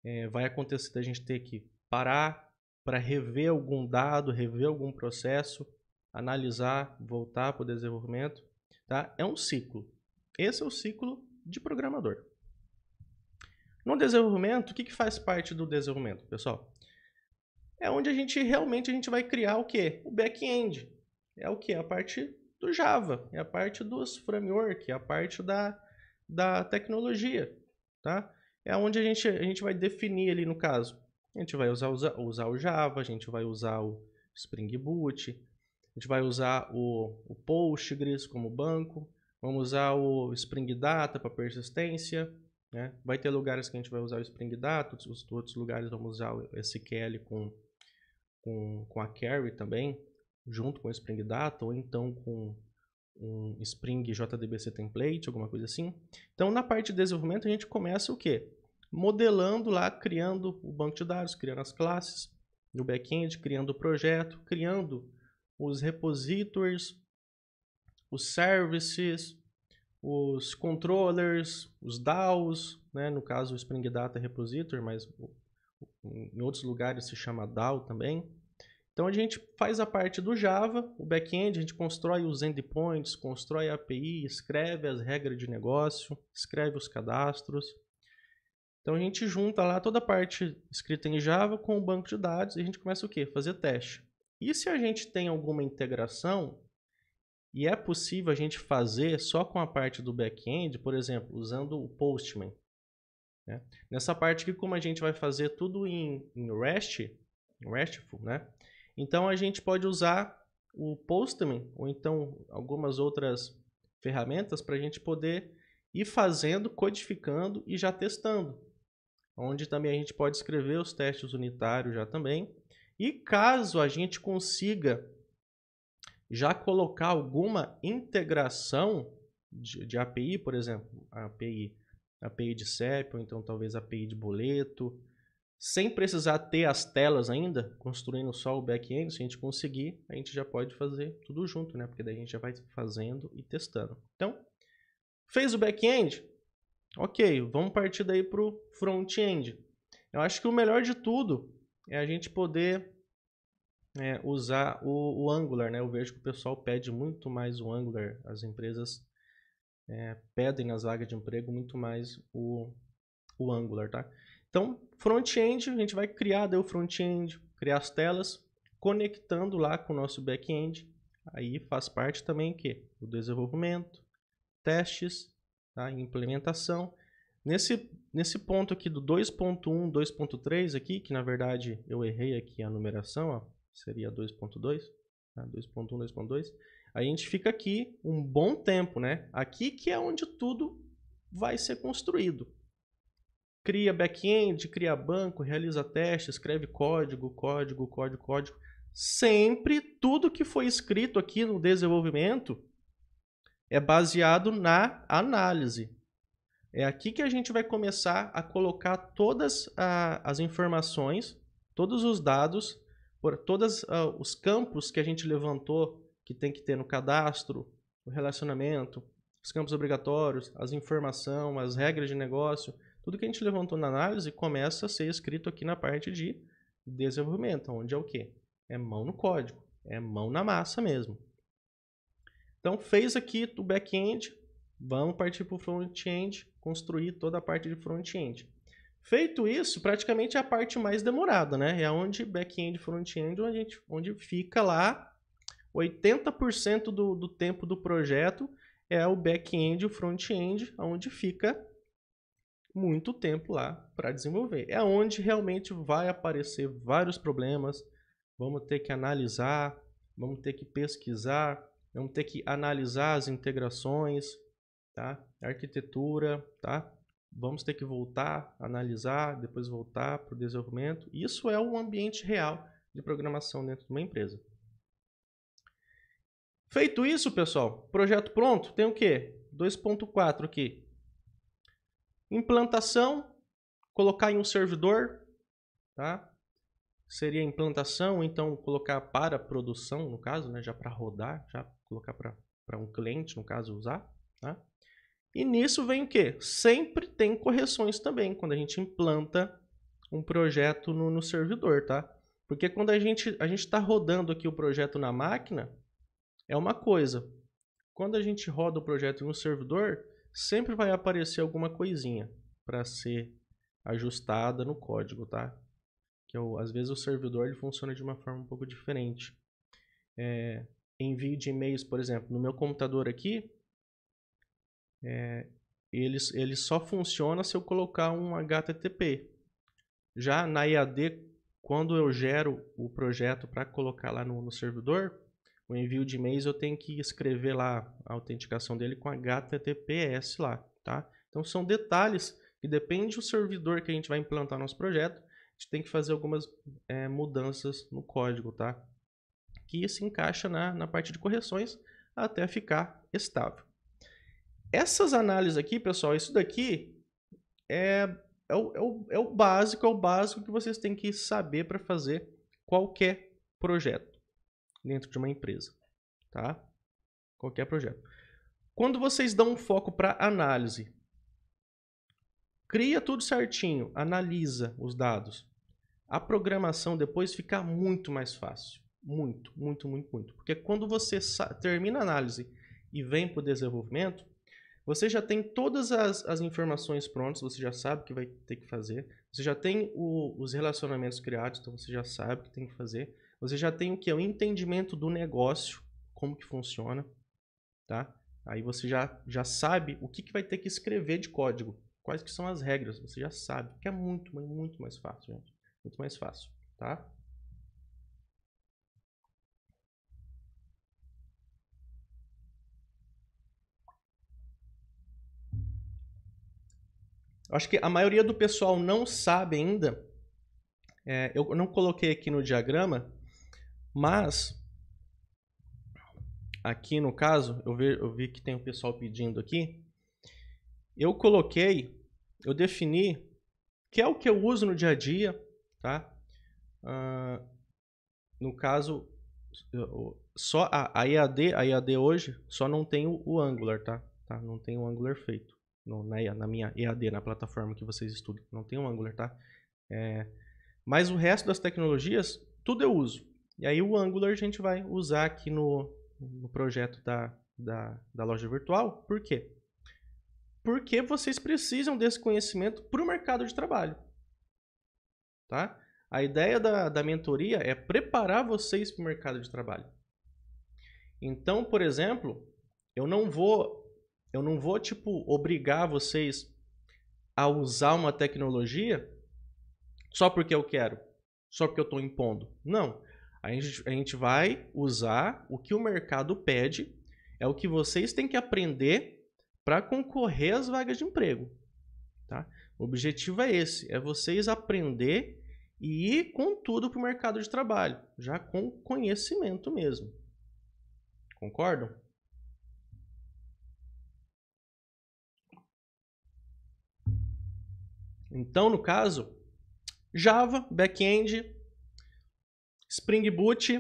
É, vai acontecer da gente ter que parar para rever algum dado, rever algum processo, analisar, voltar para o desenvolvimento. Tá? É um ciclo. Esse é o ciclo de programador. No desenvolvimento, o que, que faz parte do desenvolvimento, pessoal? É onde a gente realmente a gente vai criar o que? O back-end. É o que? A parte do Java, é a parte dos framework, é a parte da, da tecnologia, tá? É onde a gente, a gente vai definir ali no caso. A gente vai usar, usar, usar o Java, a gente vai usar o Spring Boot, a gente vai usar o, o Postgres como banco, vamos usar o Spring Data para persistência, né? Vai ter lugares que a gente vai usar o Spring Data, outros, outros lugares vamos usar o SQL com, com, com a Carry também, junto com o Spring Data, ou então com um Spring JDBC Template, alguma coisa assim. Então, na parte de desenvolvimento, a gente começa o quê? Modelando lá, criando o banco de dados, criando as classes no back-end, criando o projeto, criando os repositories, os services, os controllers, os DAOs, né? no caso o Spring Data Repository, mas em outros lugares se chama DAO também. Então a gente faz a parte do Java, o back-end, a gente constrói os endpoints, constrói a API, escreve as regras de negócio, escreve os cadastros. Então a gente junta lá toda a parte escrita em Java com o banco de dados e a gente começa o quê? Fazer teste. E se a gente tem alguma integração, e é possível a gente fazer só com a parte do back-end, por exemplo, usando o Postman. Né? Nessa parte aqui, como a gente vai fazer tudo em, em REST, RESTful, né? Então a gente pode usar o Postman ou então algumas outras ferramentas para a gente poder ir fazendo, codificando e já testando. Onde também a gente pode escrever os testes unitários já também. E caso a gente consiga já colocar alguma integração de, de API, por exemplo, API, API de CEP, ou então talvez API de boleto, sem precisar ter as telas ainda, construindo só o back-end, se a gente conseguir, a gente já pode fazer tudo junto, né? Porque daí a gente já vai fazendo e testando. Então, fez o back-end? Ok, vamos partir daí para o front-end. Eu acho que o melhor de tudo é a gente poder é, usar o, o, Angular, né? Eu vejo que o pessoal pede muito mais o Angular, as empresas é, pedem nas vagas de emprego muito mais o, o Angular, tá? Então, front-end, a gente vai criar daí o front-end, criar as telas, conectando lá com o nosso back-end. Aí faz parte também que o desenvolvimento, testes, tá? implementação. Nesse, nesse ponto aqui do 2.1, 2.3 aqui, que na verdade eu errei aqui a numeração, ó seria 2.2, né? 2.1, 2.2, a gente fica aqui um bom tempo, né? Aqui que é onde tudo vai ser construído. Cria back-end, cria banco, realiza teste, escreve código, código, código, código. Sempre tudo que foi escrito aqui no desenvolvimento é baseado na análise. É aqui que a gente vai começar a colocar todas a, as informações, todos os dados por todos uh, ah, os campos que a gente levantou, que tem que ter no cadastro, o relacionamento, os campos obrigatórios, as informação, as regras de negócio, tudo que a gente levantou na análise começa a ser escrito aqui na parte de desenvolvimento, onde é o quê? É mão no código, é mão na massa mesmo. Então, fez aqui o back-end, vamos partir para o front-end, construir toda a parte de front-end. Feito isso, praticamente é a parte mais demorada, né? É onde back-end e front-end, onde, onde fica lá 80% do, do tempo do projeto é o back-end e o front-end, onde fica muito tempo lá para desenvolver. É onde realmente vai aparecer vários problemas, vamos ter que analisar, vamos ter que pesquisar, vamos ter que analisar as integrações, tá? A arquitetura, tá? Vamos ter que voltar, analisar, depois voltar para o desenvolvimento. Isso é um ambiente real de programação dentro de uma empresa. Feito isso, pessoal, projeto pronto, tem o quê? 2.4 aqui. Implantação, colocar em um servidor, tá? Seria implantação, então colocar para produção, no caso, né? já para rodar, já colocar para um cliente, no caso, usar. Tá? E nisso vem o quê? Sempre tem correções também quando a gente implanta um projeto no, no servidor, tá? Porque quando a gente a está rodando aqui o projeto na máquina, é uma coisa. Quando a gente roda o projeto no servidor, sempre vai aparecer alguma coisinha para ser ajustada no código, tá? Que eu, às vezes o servidor ele funciona de uma forma um pouco diferente. É, envio de e-mails, por exemplo, no meu computador aqui, é, ele, ele só funciona se eu colocar um HTTP. Já na IAD, quando eu gero o projeto para colocar lá no, no, servidor, o envio de e-mails eu tenho que escrever lá a autenticação dele com HTTPS lá, tá? Então são detalhes que depende do servidor que a gente vai implantar nosso projeto, a gente tem que fazer algumas é, mudanças no código, tá? Que se encaixa na, na parte de correções até ficar estável. Essas análises aqui, pessoal, isso daqui é, é, o, é, o, é o básico, é o básico que vocês têm que saber para fazer qualquer projeto dentro de uma empresa, tá? Qualquer projeto. Quando vocês dão um foco para análise, cria tudo certinho, analisa os dados. A programação depois fica muito mais fácil. Muito, muito, muito, muito. Porque quando você termina a análise e vem para o desenvolvimento, você já tem todas as, as informações prontas, você já sabe o que vai ter que fazer. Você já tem o, os relacionamentos criados, então você já sabe o que tem que fazer. Você já tem o que? É o entendimento do negócio, como que funciona, tá? Aí você já, já sabe o que, que vai ter que escrever de código. Quais que são as regras, você já sabe. Que é muito, muito mais fácil, gente. Muito mais fácil, tá? acho que a maioria do pessoal não sabe ainda. É, eu não coloquei aqui no diagrama, mas aqui no caso, eu vi, eu vi que tem o um pessoal pedindo aqui. Eu coloquei, eu defini que é o que eu uso no dia a dia, tá? Uh, no caso, só a, a EAD, a EAD hoje, só não tem o, o Angular, tá? tá? Não tem o Angular feito no, na, na, minha EAD, na plataforma que vocês estudam. Não tem um Angular, tá? É, mas o resto das tecnologias, tudo eu uso. E aí o Angular a gente vai usar aqui no, no projeto da, da, da loja virtual. Por quê? Porque vocês precisam desse conhecimento para o mercado de trabalho. Tá? A ideia da, da mentoria é preparar vocês para o mercado de trabalho. Então, por exemplo, eu não vou eu não vou, tipo, obrigar vocês a usar uma tecnologia só porque eu quero, só porque eu estou impondo. Não. A gente, a gente vai usar o que o mercado pede, é o que vocês têm que aprender para concorrer às vagas de emprego. Tá? O objetivo é esse: é vocês aprender e ir com tudo para o mercado de trabalho, já com conhecimento mesmo. Concordam? Então, no caso, Java, back-end, Spring Boot,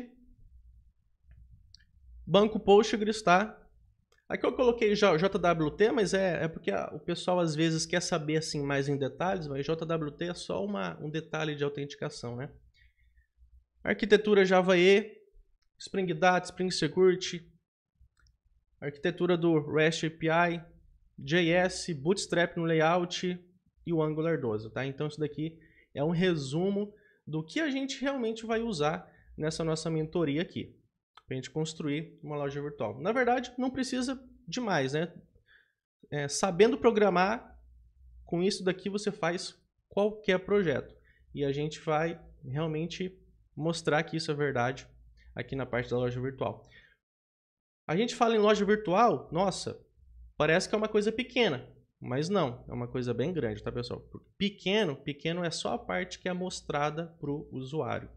banco Postgres, tá? Aqui eu coloquei JWT, mas é, é porque o pessoal às vezes quer saber assim mais em detalhes, mas JWT é só uma, um detalhe de autenticação, né? Arquitetura Java E, Spring Data, Spring Security, arquitetura do REST API, JS, Bootstrap no layout, e o Angular 12, tá? Então isso daqui é um resumo do que a gente realmente vai usar nessa nossa mentoria aqui, para a gente construir uma loja virtual. Na verdade, não precisa demais, né? É, sabendo programar, com isso daqui você faz qualquer projeto. E a gente vai realmente mostrar que isso é verdade aqui na parte da loja virtual. A gente fala em loja virtual, nossa, parece que é uma coisa pequena, mas não, é uma coisa bem grande, tá, pessoal? Pequeno, pequeno é só a parte que é mostrada para o usuário.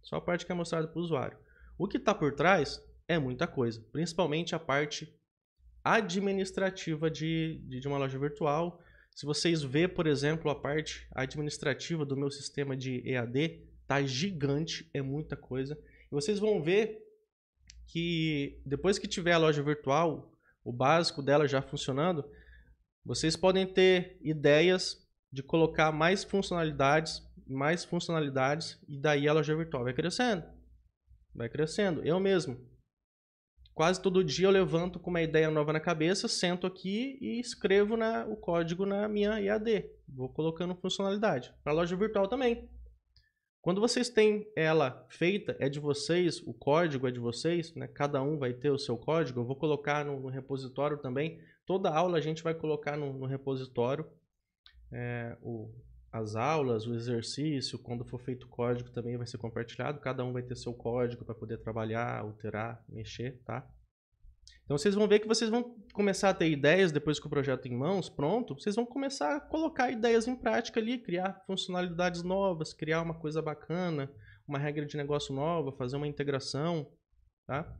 Só a parte que é mostrada para o usuário. O que está por trás é muita coisa, principalmente a parte administrativa de, de, de uma loja virtual. Se vocês vê, por exemplo, a parte administrativa do meu sistema de EAD, tá gigante, é muita coisa. E vocês vão ver que depois que tiver a loja virtual, o básico dela já funcionando, vocês podem ter ideias de colocar mais funcionalidades, mais funcionalidades, e daí a loja virtual vai crescendo. Vai crescendo. Eu mesmo. Quase todo dia eu levanto com uma ideia nova na cabeça, sento aqui e escrevo na, o código na minha IAD. Vou colocando funcionalidade. Para a loja virtual também. Quando vocês têm ela feita, é de vocês, o código é de vocês, né? cada um vai ter o seu código. Eu vou colocar no, no repositório também Toda aula a gente vai colocar no, no repositório é, o, as aulas, o exercício, quando for feito o código também vai ser compartilhado, cada um vai ter seu código para poder trabalhar, alterar, mexer, tá? Então vocês vão ver que vocês vão começar a ter ideias depois que o projeto em mãos, pronto, vocês vão começar a colocar ideias em prática ali, criar funcionalidades novas, criar uma coisa bacana, uma regra de negócio nova, fazer uma integração, tá?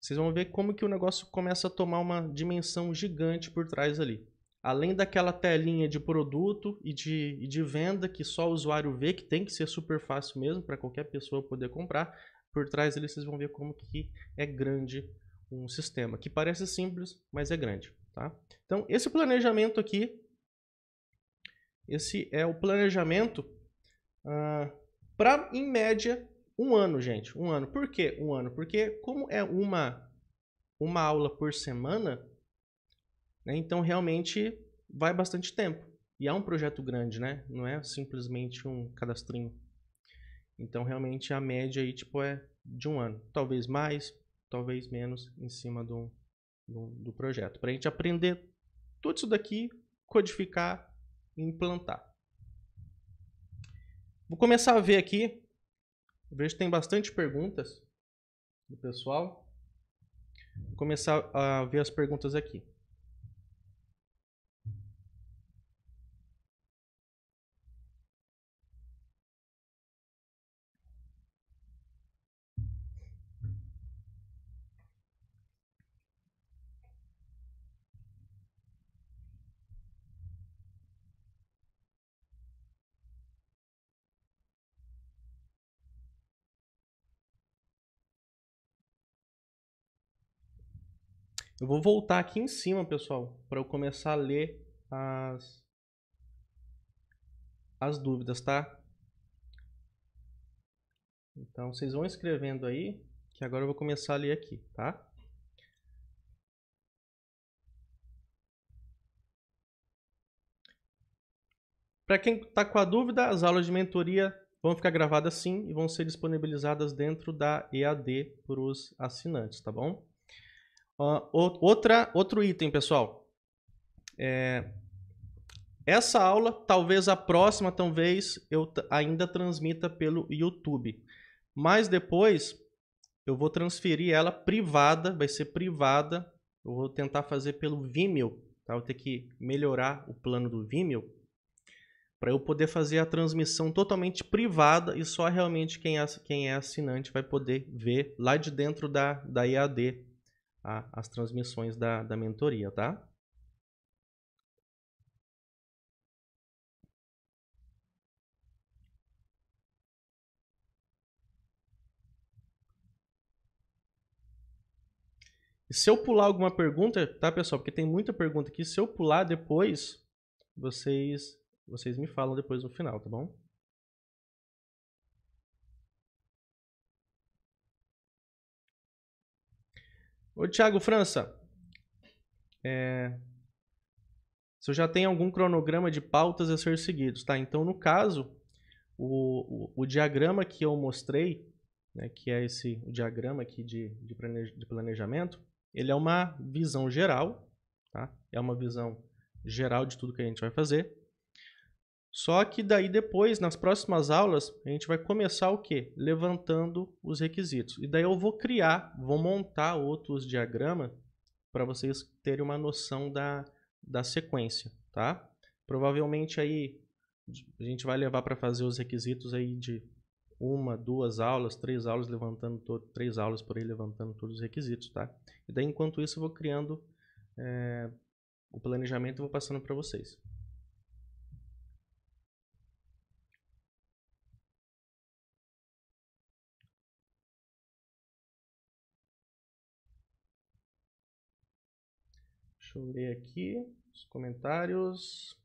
Vocês vão ver como que o negócio começa a tomar uma dimensão gigante por trás ali. Além daquela telinha de produto e de, e de venda que só o usuário vê, que tem que ser super fácil mesmo para qualquer pessoa poder comprar, por trás ali vocês vão ver como que é grande um sistema, que parece simples, mas é grande. Tá? Então, esse planejamento aqui, esse é o planejamento uh, ah, para, em média, um ano, gente, um ano. Por quê um ano? Porque como é uma, uma aula por semana, né, então realmente vai bastante tempo. E é um projeto grande, né? Não é simplesmente um cadastrinho. Então realmente a média aí tipo é de um ano. Talvez mais, talvez menos em cima do, do, do projeto. Para a gente aprender tudo isso daqui, codificar e implantar. Vou começar a ver aqui eu vejo que tem bastante perguntas do pessoal. Vou começar a ver as perguntas aqui. Eu vou voltar aqui em cima, pessoal, para eu começar a ler as, as dúvidas, tá? Então, vocês vão escrevendo aí, que agora eu vou começar a ler aqui, tá? Para quem está com a dúvida, as aulas de mentoria vão ficar gravadas sim e vão ser disponibilizadas dentro da EAD para os assinantes, tá bom? Uh, outra, outro item, pessoal. É, essa aula, talvez a próxima, talvez eu ainda transmita pelo YouTube. Mas depois eu vou transferir ela privada, vai ser privada. Eu vou tentar fazer pelo Vimeo, tá? vou ter que melhorar o plano do Vimeo para eu poder fazer a transmissão totalmente privada e só realmente quem é, quem é assinante vai poder ver lá de dentro da, da EAD a, as transmissões da, da mentoria, tá? se eu pular alguma pergunta, tá, pessoal? Porque tem muita pergunta aqui. Se eu pular depois, vocês, vocês me falam depois no final, tá bom? Ô, Thiago França, é... se eu já tem algum cronograma de pautas a ser seguidos, tá? Então, no caso, o, o, o diagrama que eu mostrei, né, que é esse o diagrama aqui de, de planejamento, ele é uma visão geral, tá? É uma visão geral de tudo que a gente vai fazer. Só que daí depois, nas próximas aulas, a gente vai começar o quê? Levantando os requisitos. E daí eu vou criar, vou montar outros diagramas para vocês terem uma noção da, da sequência, tá? Provavelmente aí a gente vai levar para fazer os requisitos aí de uma, duas aulas, três aulas levantando todo, três aulas por aí levantando todos os requisitos, tá? E daí enquanto isso eu vou criando é, o planejamento e vou passando para vocês. Deixa eu ler aqui os comentários.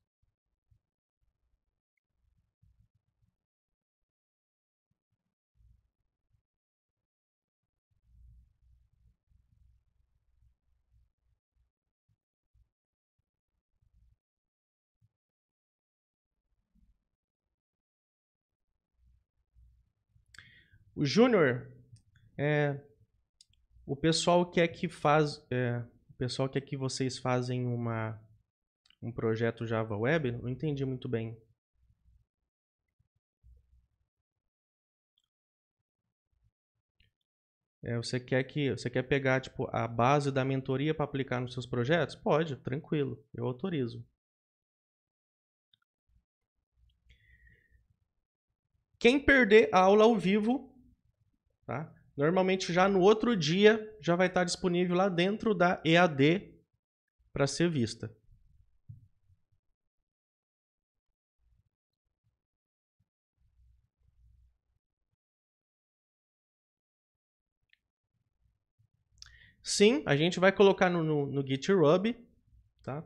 O Júnior, é, o pessoal quer que faz, é, pessoal que aqui vocês fazem uma, um projeto Java Web, não entendi muito bem. É, você quer que você quer pegar tipo a base da mentoria para aplicar nos seus projetos? Pode, tranquilo, eu autorizo. Quem perder a aula ao vivo, tá? Normalmente já no outro dia já vai estar disponível lá dentro da EAD para ser vista. Sim, a gente vai colocar no, no, no GitHub, tá?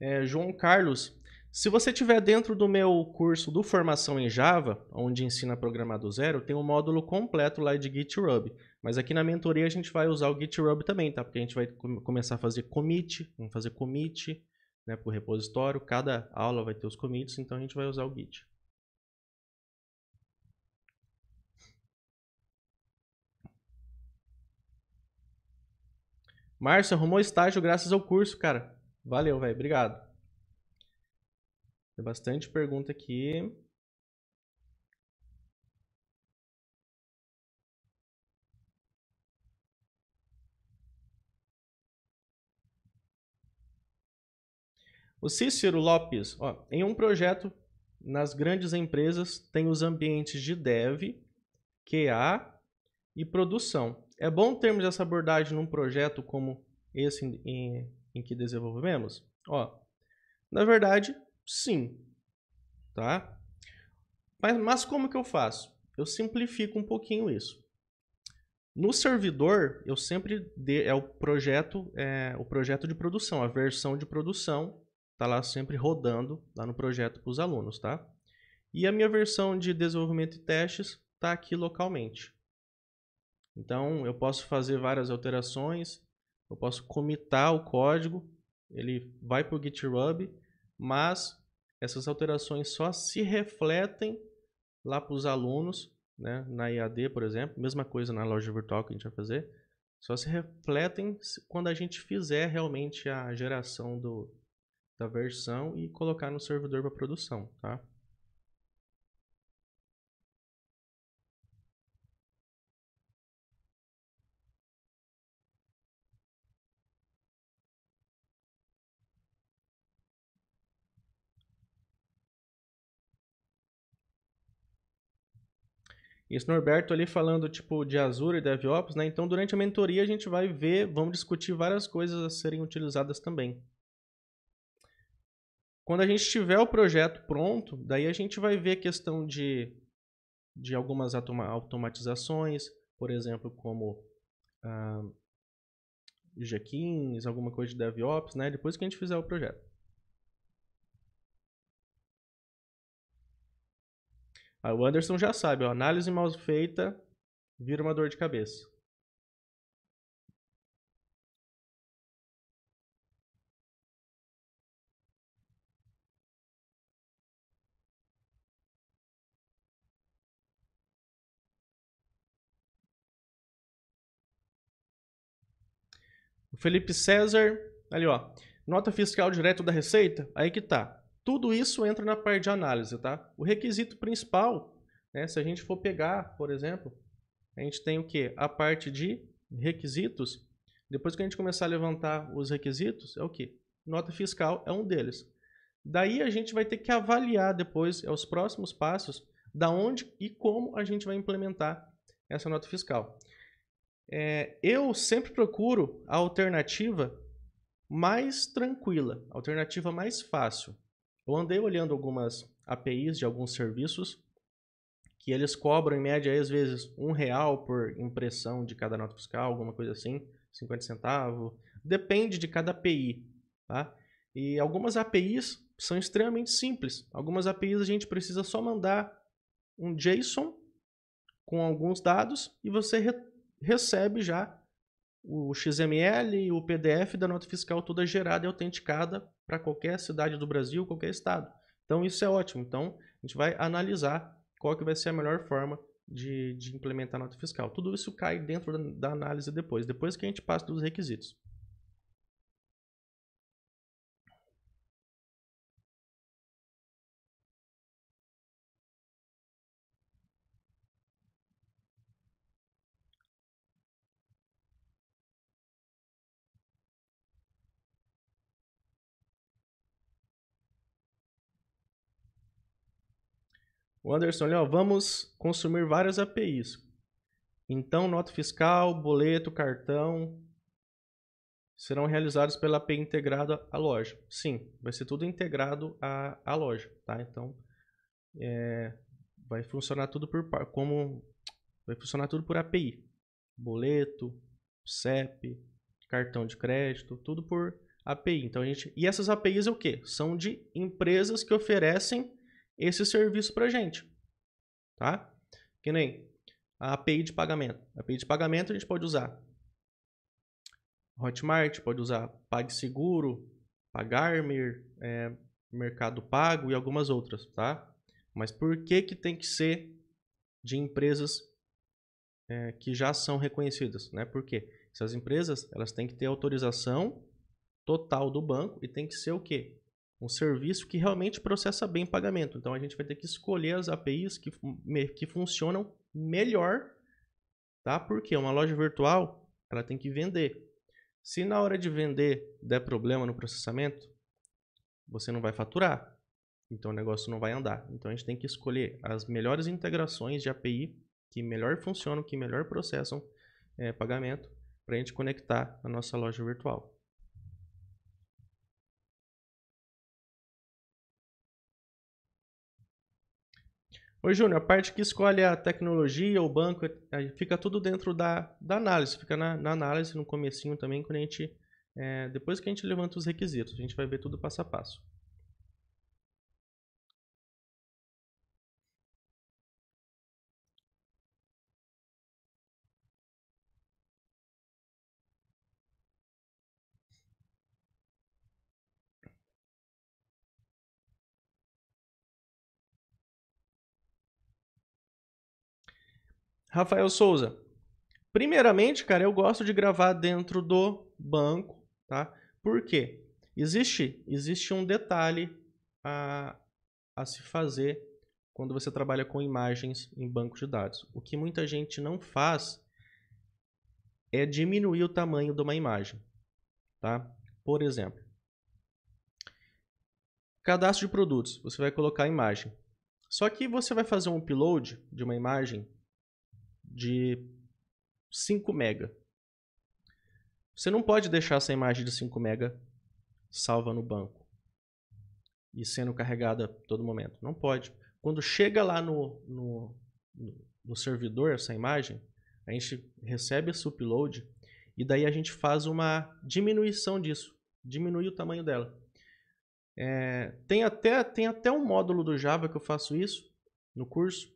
É, João Carlos, se você estiver dentro do meu curso do Formação em Java, onde ensina a programar do zero, tem um módulo completo lá de GitHub. Mas aqui na mentoria a gente vai usar o GitHub também, tá? Porque a gente vai começar a fazer commit, vamos fazer commit né, para o repositório. Cada aula vai ter os commits, então a gente vai usar o Git. Márcio, arrumou estágio graças ao curso, cara. Valeu, velho. Obrigado. Tem bastante pergunta aqui. O Cícero Lopes, ó, em um projeto nas grandes empresas tem os ambientes de dev, QA e produção. É bom termos essa abordagem num projeto como esse em, em, em que desenvolvemos? Ó, na verdade, Sim. Tá? Mas, mas como que eu faço? Eu simplifico um pouquinho isso. No servidor, eu sempre é o projeto, é, o projeto de produção, a versão de produção tá lá sempre rodando lá no projeto para os alunos, tá? E a minha versão de desenvolvimento e testes está aqui localmente. Então eu posso fazer várias alterações, eu posso comitar o código, ele vai para o GitHub mas essas alterações só se refletem lá para os alunos, né, na IAD, por exemplo, mesma coisa na loja virtual que a gente vai fazer, só se refletem quando a gente fizer realmente a geração do, da versão e colocar no servidor para produção, tá? Isso Norberto ali falando tipo de Azure e DevOps, né? Então durante a mentoria a gente vai ver, vamos discutir várias coisas a serem utilizadas também. Quando a gente tiver o projeto pronto, daí a gente vai ver a questão de, de algumas automatizações, por exemplo, como ah, Jenkins, alguma coisa de DevOps, né? Depois que a gente fizer o projeto. Aí o Anderson já sabe, ó, análise mal feita vira uma dor de cabeça. O Felipe César, ali ó, nota fiscal direto da Receita, aí que tá. Tudo isso entra na parte de análise, tá? O requisito principal, né, se a gente for pegar, por exemplo, a gente tem o que? A parte de requisitos. Depois que a gente começar a levantar os requisitos, é o que? Nota fiscal é um deles. Daí a gente vai ter que avaliar depois, é os próximos passos, da onde e como a gente vai implementar essa nota fiscal. É, eu sempre procuro a alternativa mais tranquila, a alternativa mais fácil. Eu andei olhando algumas APIs de alguns serviços que eles cobram em média às vezes um real por impressão de cada nota fiscal, alguma coisa assim, 50 centavos, depende de cada API, tá? E algumas APIs são extremamente simples. Algumas APIs a gente precisa só mandar um JSON com alguns dados e você re recebe já o XML e o PDF da nota fiscal toda gerada e autenticada para qualquer cidade do Brasil, qualquer estado. Então isso é ótimo. Então a gente vai analisar qual que vai ser a melhor forma de, de implementar a nota fiscal. Tudo isso cai dentro da, da análise depois, depois que a gente passa dos requisitos. O Anderson, ó, vamos consumir várias APIs. Então, nota fiscal, boleto, cartão serão realizados pela API integrada à loja. Sim, vai ser tudo integrado à, à loja, tá? Então, é, vai funcionar tudo por como vai funcionar tudo por API. Boleto, CEP, cartão de crédito, tudo por API. Então a gente e essas APIs é o que? São de empresas que oferecem esse serviço para gente, tá? Que nem a API de pagamento. A API de pagamento a gente pode usar Hotmart, pode usar PagSeguro, Pagarmer, é, Mercado Pago e algumas outras, tá? Mas por que que tem que ser de empresas é, que já são reconhecidas, né? Porque essas empresas elas têm que ter autorização total do banco e tem que ser o quê? um serviço que realmente processa bem pagamento. Então a gente vai ter que escolher as APIs que, que funcionam melhor, tá? Porque uma loja virtual ela tem que vender. Se na hora de vender der problema no processamento, você não vai faturar. Então o negócio não vai andar. Então a gente tem que escolher as melhores integrações de API que melhor funcionam, que melhor processam é, pagamento, para a gente conectar a nossa loja virtual. Oi, Júnior, a parte que escolhe a tecnologia, o banco, é, fica tudo dentro da, da análise, fica na, na análise, no comecinho também, quando a gente, é, depois que a gente levanta os requisitos, a gente vai ver tudo passo a passo. Rafael Souza. Primeiramente, cara, eu gosto de gravar dentro do banco, tá? Por quê? Existe, existe um detalhe a, a se fazer quando você trabalha com imagens em banco de dados. O que muita gente não faz é diminuir o tamanho de uma imagem, tá? Por exemplo, cadastro de produtos, você vai colocar a imagem. Só que você vai fazer um upload de uma imagem de 5 mega. Você não pode deixar essa imagem de 5 mega salva no banco e sendo carregada todo momento. Não pode. Quando chega lá no, no, no servidor essa imagem, a gente recebe esse upload e daí a gente faz uma diminuição disso, diminui o tamanho dela. É, tem, até, tem até um módulo do Java que eu faço isso no curso,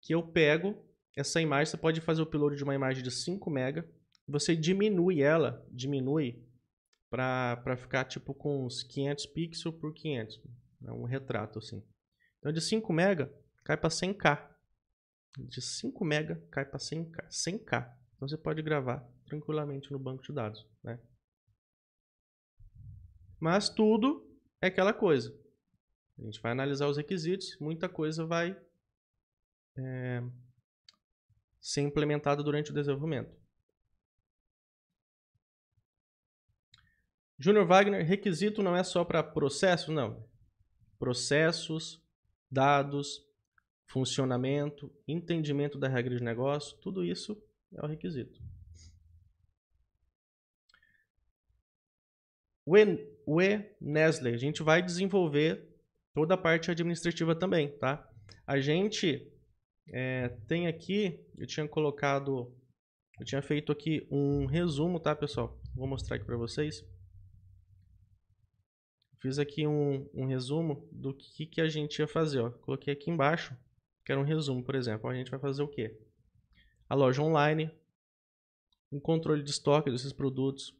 que eu pego essa imagem, você pode fazer o upload de uma imagem de 5 MB, você diminui ela, diminui para ficar tipo com uns 500 pixels por 500, né? um retrato assim. Então de 5 MB cai para 100K. De 5 MB cai para 100K, 100K. Então você pode gravar tranquilamente no banco de dados, né? Mas tudo é aquela coisa. A gente vai analisar os requisitos, muita coisa vai é ser implementada durante o desenvolvimento. Júnior Wagner, requisito não é só para processo, não. Processos, dados, funcionamento, entendimento da regra de negócio, tudo isso é o requisito. O, e, o e Nestle, a gente vai desenvolver toda a parte administrativa também, tá? A gente é, tem aqui, eu tinha colocado, eu tinha feito aqui um resumo, tá, pessoal? Vou mostrar aqui para vocês. Fiz aqui um, um resumo do que, que a gente ia fazer, ó. Coloquei aqui embaixo, que era um resumo, por exemplo. A gente vai fazer o quê? A loja online, um controle de estoque desses produtos,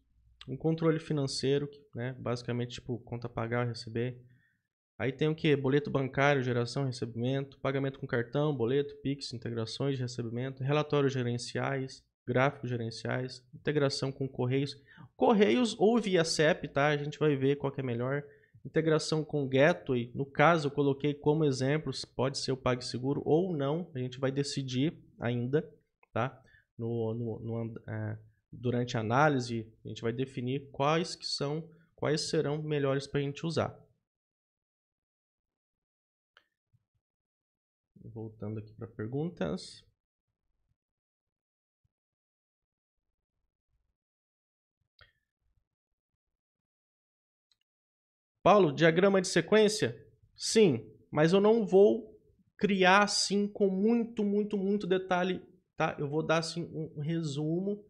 um controle financeiro, né? Basicamente, tipo, conta pagar, receber, Aí tem o que? Boleto bancário, geração, recebimento, pagamento com cartão, boleto, Pix, integrações de recebimento, relatórios gerenciais, gráficos gerenciais, integração com Correios. Correios ou via CEP, tá? A gente vai ver qual que é melhor. Integração com Gateway, no caso eu coloquei como exemplos, pode ser o PagSeguro ou não, a gente vai decidir ainda, tá? No, no, no é, durante a análise, a gente vai definir quais que são, quais serão melhores para a gente usar. voltando aqui para perguntas. Paulo, diagrama de sequência? Sim, mas eu não vou criar assim com muito, muito, muito detalhe, tá? Eu vou dar assim um resumo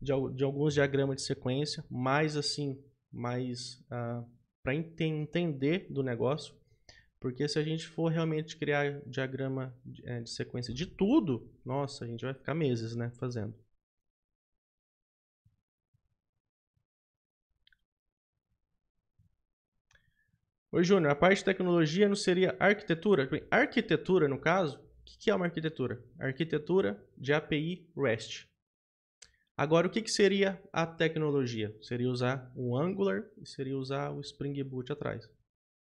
de, de alguns diagramas de sequência, mais assim, mais uh, ah, para ent entender do negócio. Porque se a gente for realmente criar diagrama de, é, de sequência de tudo, nossa, a gente vai ficar meses né, fazendo. Oi, Júnior, a parte de tecnologia não seria arquitetura? Arquitetura, no caso, o que, que é uma arquitetura? Arquitetura de API REST. Agora, o que, que seria a tecnologia? Seria usar um Angular e seria usar o Spring Boot atrás.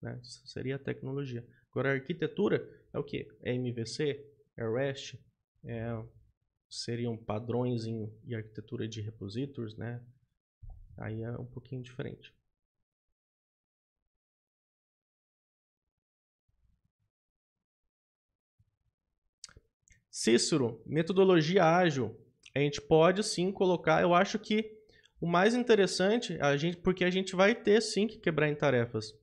Né? Isso seria a tecnologia. Agora, a arquitetura é o que? É MVC? É REST? É, seriam padrões em, em arquitetura de repositories? né? Aí é um pouquinho diferente. Cícero, metodologia ágil. A gente pode sim colocar, eu acho que o mais interessante, é a gente, porque a gente vai ter sim que quebrar em tarefas.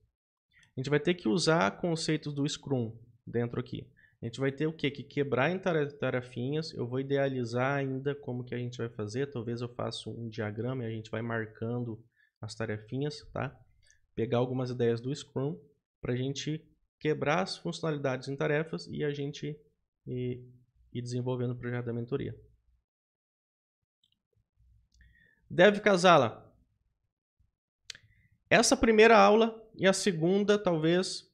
A gente vai ter que usar conceitos do Scrum dentro aqui. A gente vai ter o quê? Que quebrar em tarefinhas. Eu vou idealizar ainda como que a gente vai fazer. Talvez eu faça um diagrama e a gente vai marcando as tarefinhas, tá? Pegar algumas ideias do Scrum para a gente quebrar as funcionalidades em tarefas e a gente ir desenvolvendo o projeto da mentoria. Deve casá-la. Essa primeira aula e a segunda, talvez,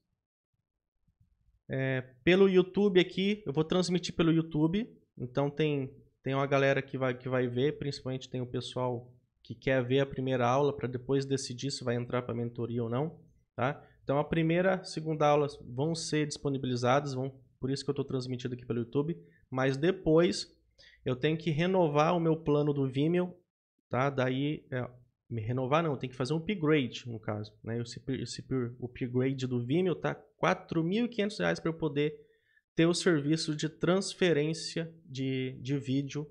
é, pelo YouTube aqui, eu vou transmitir pelo YouTube. Então tem, tem uma galera que vai, que vai ver, principalmente tem o pessoal que quer ver a primeira aula para depois decidir se vai entrar para mentoria ou não, tá? Então a primeira, segunda aula vão ser disponibilizadas, vão, por isso que eu estou transmitindo aqui pelo YouTube. Mas depois eu tenho que renovar o meu plano do Vimeo, tá? Daí é, me renovar não, tem que fazer um upgrade, no caso. Né? upgrade do Vimeo está R$ reais para eu poder ter o serviço de transferência de, de vídeo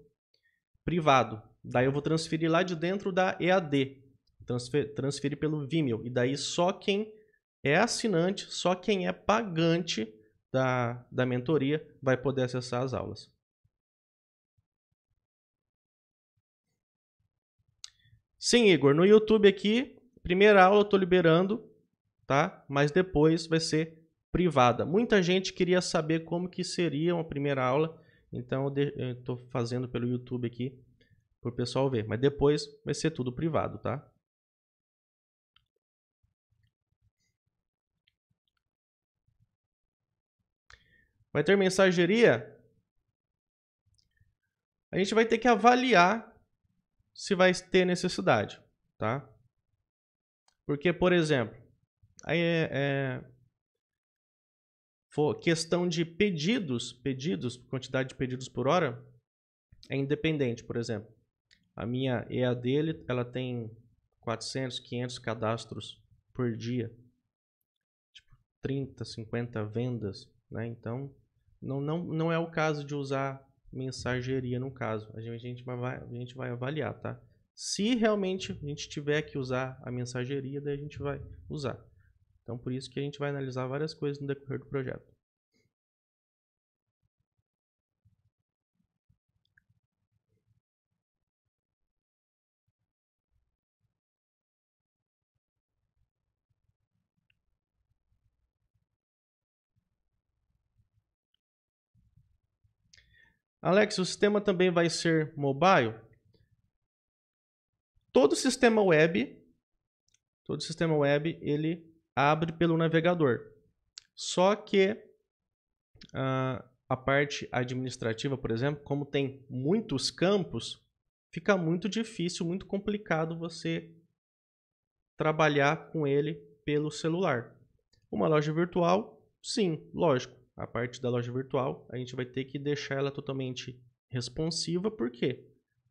privado. Daí eu vou transferir lá de dentro da EAD, transferir, transferir pelo Vimeo. E daí só quem é assinante, só quem é pagante da, da mentoria vai poder acessar as aulas. Sim, Igor, no YouTube aqui, primeira aula eu tô liberando, tá? Mas depois vai ser privada. Muita gente queria saber como que seria uma primeira aula, então eu estou fazendo pelo YouTube aqui para o pessoal ver. Mas depois vai ser tudo privado, tá? Vai ter mensageria? A gente vai ter que avaliar se vai ter necessidade, tá? Porque, por exemplo, aí é, é for questão de pedidos, pedidos, quantidade de pedidos por hora, é independente, por exemplo. A minha EA dele, ela tem 400, 500 cadastros por dia. Tipo, 30, 50 vendas, né? Então, não, não, não é o caso de usar mensageria no caso. A gente, a gente, vai, a gente vai avaliar, tá? Se realmente a gente tiver que usar a mensageria, daí a gente vai usar. Então, por isso que a gente vai analisar várias coisas no decorrer do projeto. Alex, o sistema também vai ser mobile? Todo sistema web, todo sistema web, ele abre pelo navegador. Só que uh, a parte administrativa, por exemplo, como tem muitos campos, fica muito difícil, muito complicado você trabalhar com ele pelo celular. Uma loja virtual, sim, lógico a parte da loja virtual, a gente vai ter que deixar ela totalmente responsiva, porque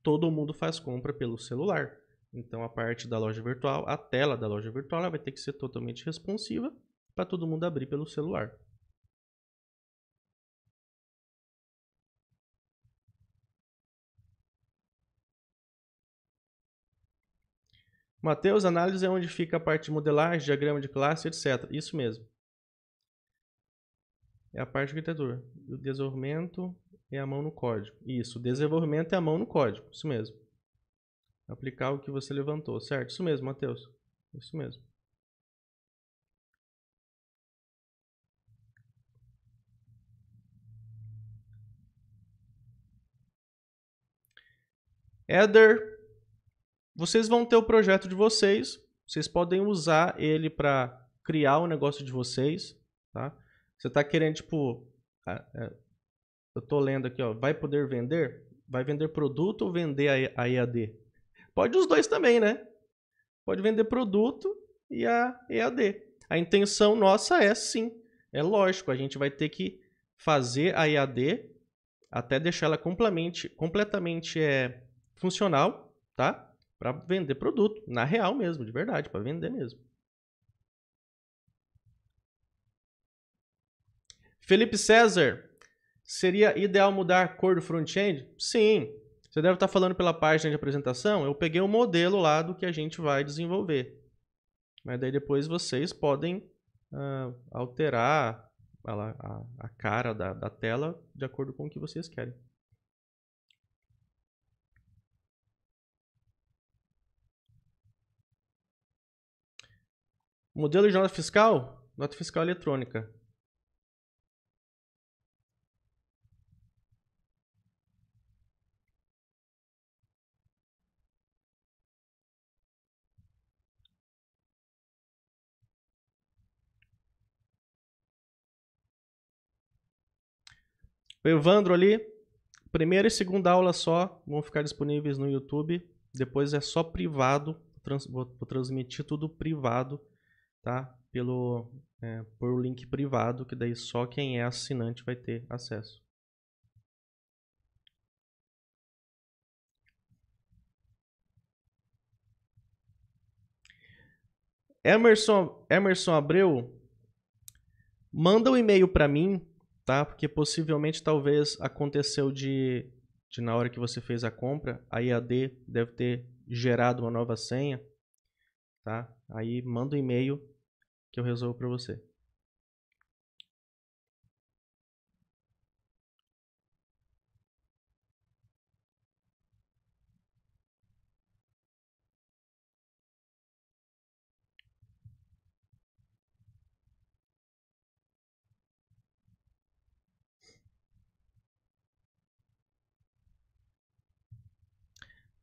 todo mundo faz compra pelo celular. Então a parte da loja virtual, a tela da loja virtual, ela vai ter que ser totalmente responsiva para todo mundo abrir pelo celular. Mateus, análise é onde fica a parte de modelagem, diagrama de classe, etc. Isso mesmo é a parte de arquitetura. O desenvolvimento é a mão no código. Isso, desenvolvimento é a mão no código, isso mesmo. Aplicar o que você levantou, certo? Isso mesmo, Matheus. Isso mesmo. Header, vocês vão ter o projeto de vocês, vocês podem usar ele para criar o negócio de vocês, tá? Você tá querendo, tipo. É, eu tô lendo aqui, ó. Vai poder vender? Vai vender produto ou vender a EAD? Pode os dois também, né? Pode vender produto e a EAD. A intenção nossa é sim. É lógico, a gente vai ter que fazer a EAD até deixar ela completamente, completamente é, funcional, tá? Para vender produto, na real mesmo, de verdade, para vender mesmo. Felipe César, seria ideal mudar a cor do front-end? Sim. Você deve estar falando pela página de apresentação. Eu peguei o um modelo lá do que a gente vai desenvolver. Mas daí depois vocês podem uh, alterar a, a, a cara da, da tela de acordo com o que vocês querem. Modelo de nota fiscal? Nota fiscal eletrônica. O Evandro ali, primeira e segunda aula só vão ficar disponíveis no YouTube. Depois é só privado. Trans, vou, vou, transmitir tudo privado, tá? Pelo, é, por link privado, que daí só quem é assinante vai ter acesso. Emerson, Emerson Abreu, manda um e-mail para mim tá? Porque possivelmente talvez aconteceu de, de na hora que você fez a compra, a IAD deve ter gerado uma nova senha, tá? Aí manda um e-mail que eu resolvo para você.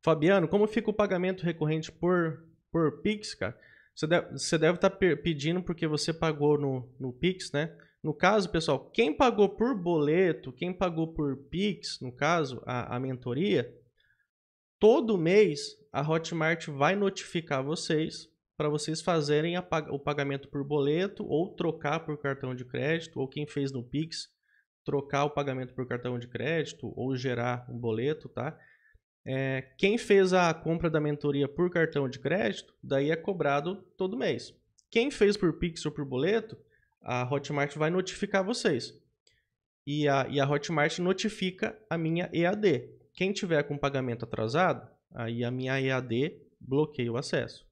Fabiano, como fica o pagamento recorrente por, por Pix, cara? Você deve, você deve tá estar pedindo porque você pagou no, no Pix, né? No caso, pessoal, quem pagou por boleto, quem pagou por Pix, no caso, a, a mentoria, todo mês a Hotmart vai notificar vocês para vocês fazerem a, o pagamento por boleto ou trocar por cartão de crédito, ou quem fez no Pix, trocar o pagamento por cartão de crédito ou gerar um boleto, tá? É, quem fez a compra da mentoria por cartão de crédito, daí é cobrado todo mês. Quem fez por Pix ou por boleto, a Hotmart vai notificar vocês. E a, e a Hotmart notifica a minha EAD. Quem tiver com pagamento atrasado, aí a minha EAD bloqueia o acesso.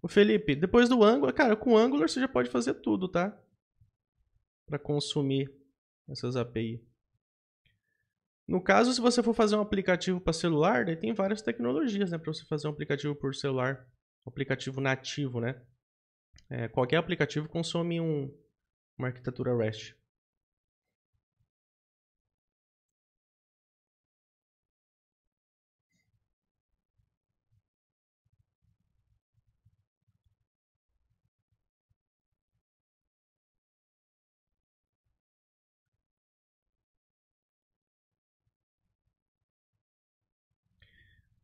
O Felipe, depois do Angular, cara, com o Angular você já pode fazer tudo, tá? Para consumir essas API. No caso, se você for fazer um aplicativo para celular, daí tem várias tecnologias, né, para você fazer um aplicativo por celular, um aplicativo nativo, né? É, qualquer aplicativo consome um, uma arquitetura REST.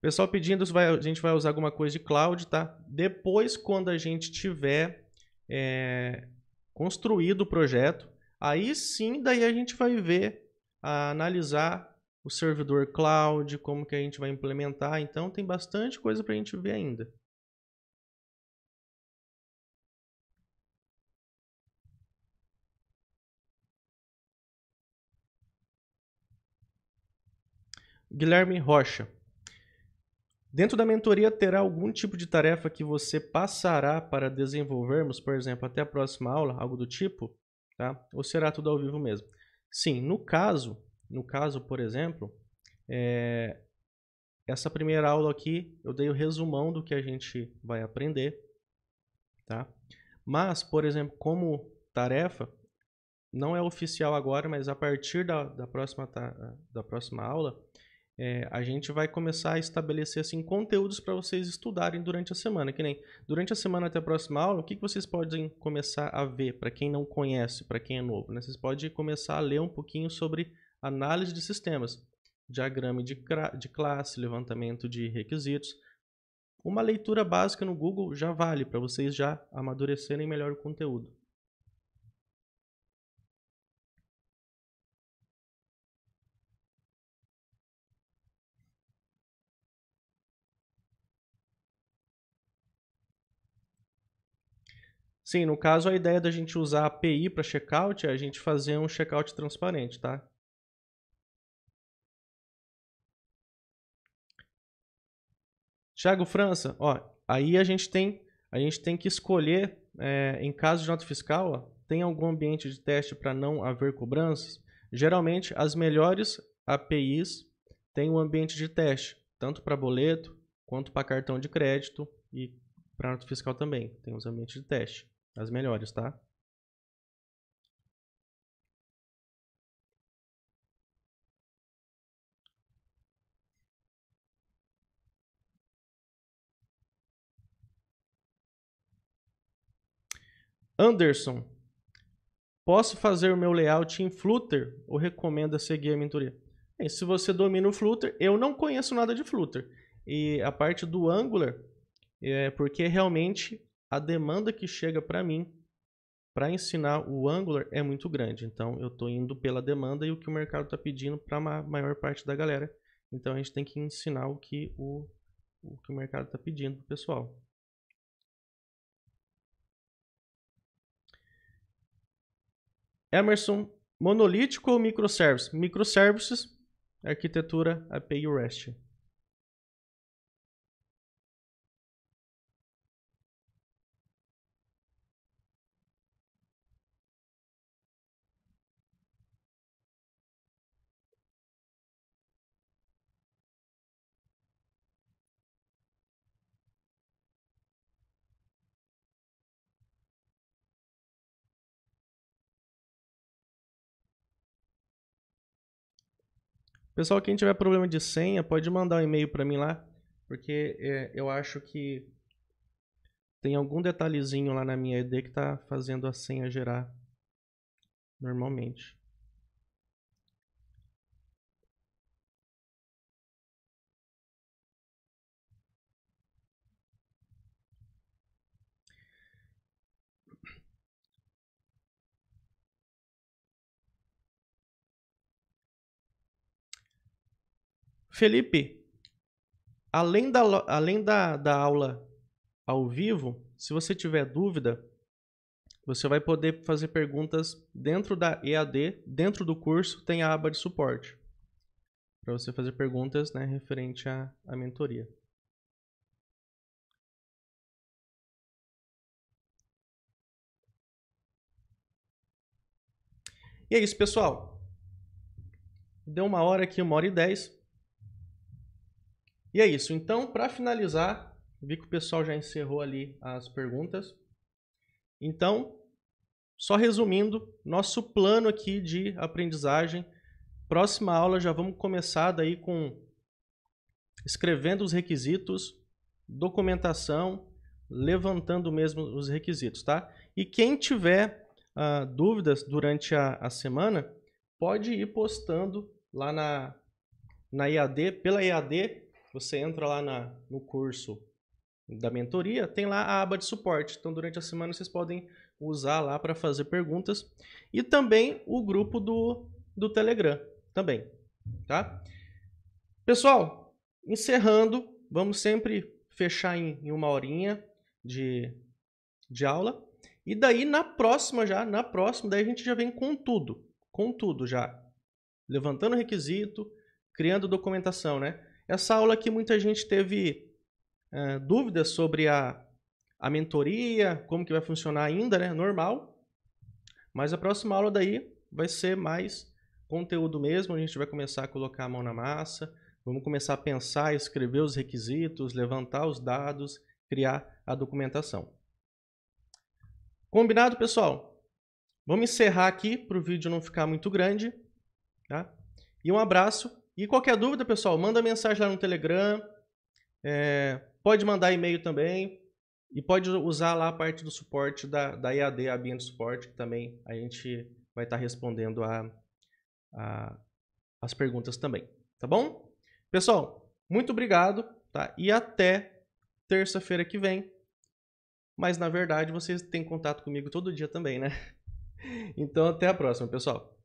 Pessoal pedindo, vai, a gente vai usar alguma coisa de cloud, tá? Depois, quando a gente tiver é, construído o projeto, aí sim, daí a gente vai ver, a, analisar o servidor cloud, como que a gente vai implementar. Então, tem bastante coisa para a gente ver ainda. Guilherme Rocha. Dentro da mentoria, terá algum tipo de tarefa que você passará para desenvolvermos, por exemplo, até a próxima aula, algo do tipo? Tá? Ou será tudo ao vivo mesmo? Sim, no caso, no caso, por exemplo, é... essa primeira aula aqui, eu dei o resumão do que a gente vai aprender, tá? Mas, por exemplo, como tarefa, não é oficial agora, mas a partir da, da, próxima, da próxima aula, é, a gente vai começar a estabelecer assim, conteúdos para vocês estudarem durante a semana. Que nem durante a semana até a próxima aula, o que, que vocês podem começar a ver para quem não conhece, para quem é novo? Né? Vocês podem começar a ler um pouquinho sobre análise de sistemas, diagrama de, de classe, levantamento de requisitos. Uma leitura básica no Google já vale para vocês já amadurecerem melhor o conteúdo. Sim, no caso a ideia da gente usar a API para checkout é a gente fazer um checkout transparente, tá? Tiago França, ó, aí a gente tem, a gente tem que escolher, é, em caso de nota fiscal, ó, tem algum ambiente de teste para não haver cobranças? Geralmente as melhores APIs têm um ambiente de teste, tanto para boleto quanto para cartão de crédito e para nota fiscal também, tem os ambientes de teste. As melhores, tá? Anderson, posso fazer o meu layout em Flutter ou recomenda seguir a mentoria? Bem, se você domina o Flutter, eu não conheço nada de Flutter. E a parte do Angular, é porque realmente a demanda que chega para mim para ensinar o Angular é muito grande. Então eu estou indo pela demanda e o que o mercado está pedindo para a maior parte da galera. Então a gente tem que ensinar o que o, o, que o mercado está pedindo para o pessoal. Emerson, monolítico ou microservices? Microservices, arquitetura API REST. Pessoal, quem tiver problema de senha, pode mandar um e-mail para mim lá, porque é, eu acho que tem algum detalhezinho lá na minha ID que tá fazendo a senha gerar normalmente. Felipe, além da, além da, da aula ao vivo, se você tiver dúvida, você vai poder fazer perguntas dentro da EAD, dentro do curso, tem a aba de suporte. Para você fazer perguntas né, referente à, à mentoria. E é isso, pessoal. Deu uma hora aqui, uma hora e dez. E é isso. Então, para finalizar, vi que o pessoal já encerrou ali as perguntas. Então, só resumindo, nosso plano aqui de aprendizagem. Próxima aula já vamos começar daí com escrevendo os requisitos, documentação, levantando mesmo os requisitos, tá? E quem tiver uh, dúvidas durante a, a semana, pode ir postando lá na, na IAD, pela IAD. Você entra lá na, no curso da mentoria, tem lá a aba de suporte. Então, durante a semana, vocês podem usar lá para fazer perguntas. E também o grupo do, do Telegram também, tá? Pessoal, encerrando, vamos sempre fechar em, em uma horinha de, de aula. E daí, na próxima já, na próxima, daí a gente já vem com tudo. Com tudo já. Levantando requisito, criando documentação, né? Essa aula aqui muita gente teve é, dúvidas sobre a, a mentoria, como que vai funcionar ainda, né? Normal. Mas a próxima aula daí vai ser mais conteúdo mesmo, a gente vai começar a colocar a mão na massa, vamos começar a pensar, escrever os requisitos, levantar os dados, criar a documentação. Combinado, pessoal? Vamos encerrar aqui para o vídeo não ficar muito grande. Tá? E um abraço e qualquer dúvida, pessoal, manda mensagem lá no Telegram. É, pode mandar e-mail também. E pode usar lá a parte do suporte da, da EAD, a Ambiente Suporte, que também a gente vai estar respondendo a, a, as perguntas também. Tá bom? Pessoal, muito obrigado tá? e até terça-feira que vem. Mas na verdade vocês têm contato comigo todo dia também, né? Então até a próxima, pessoal.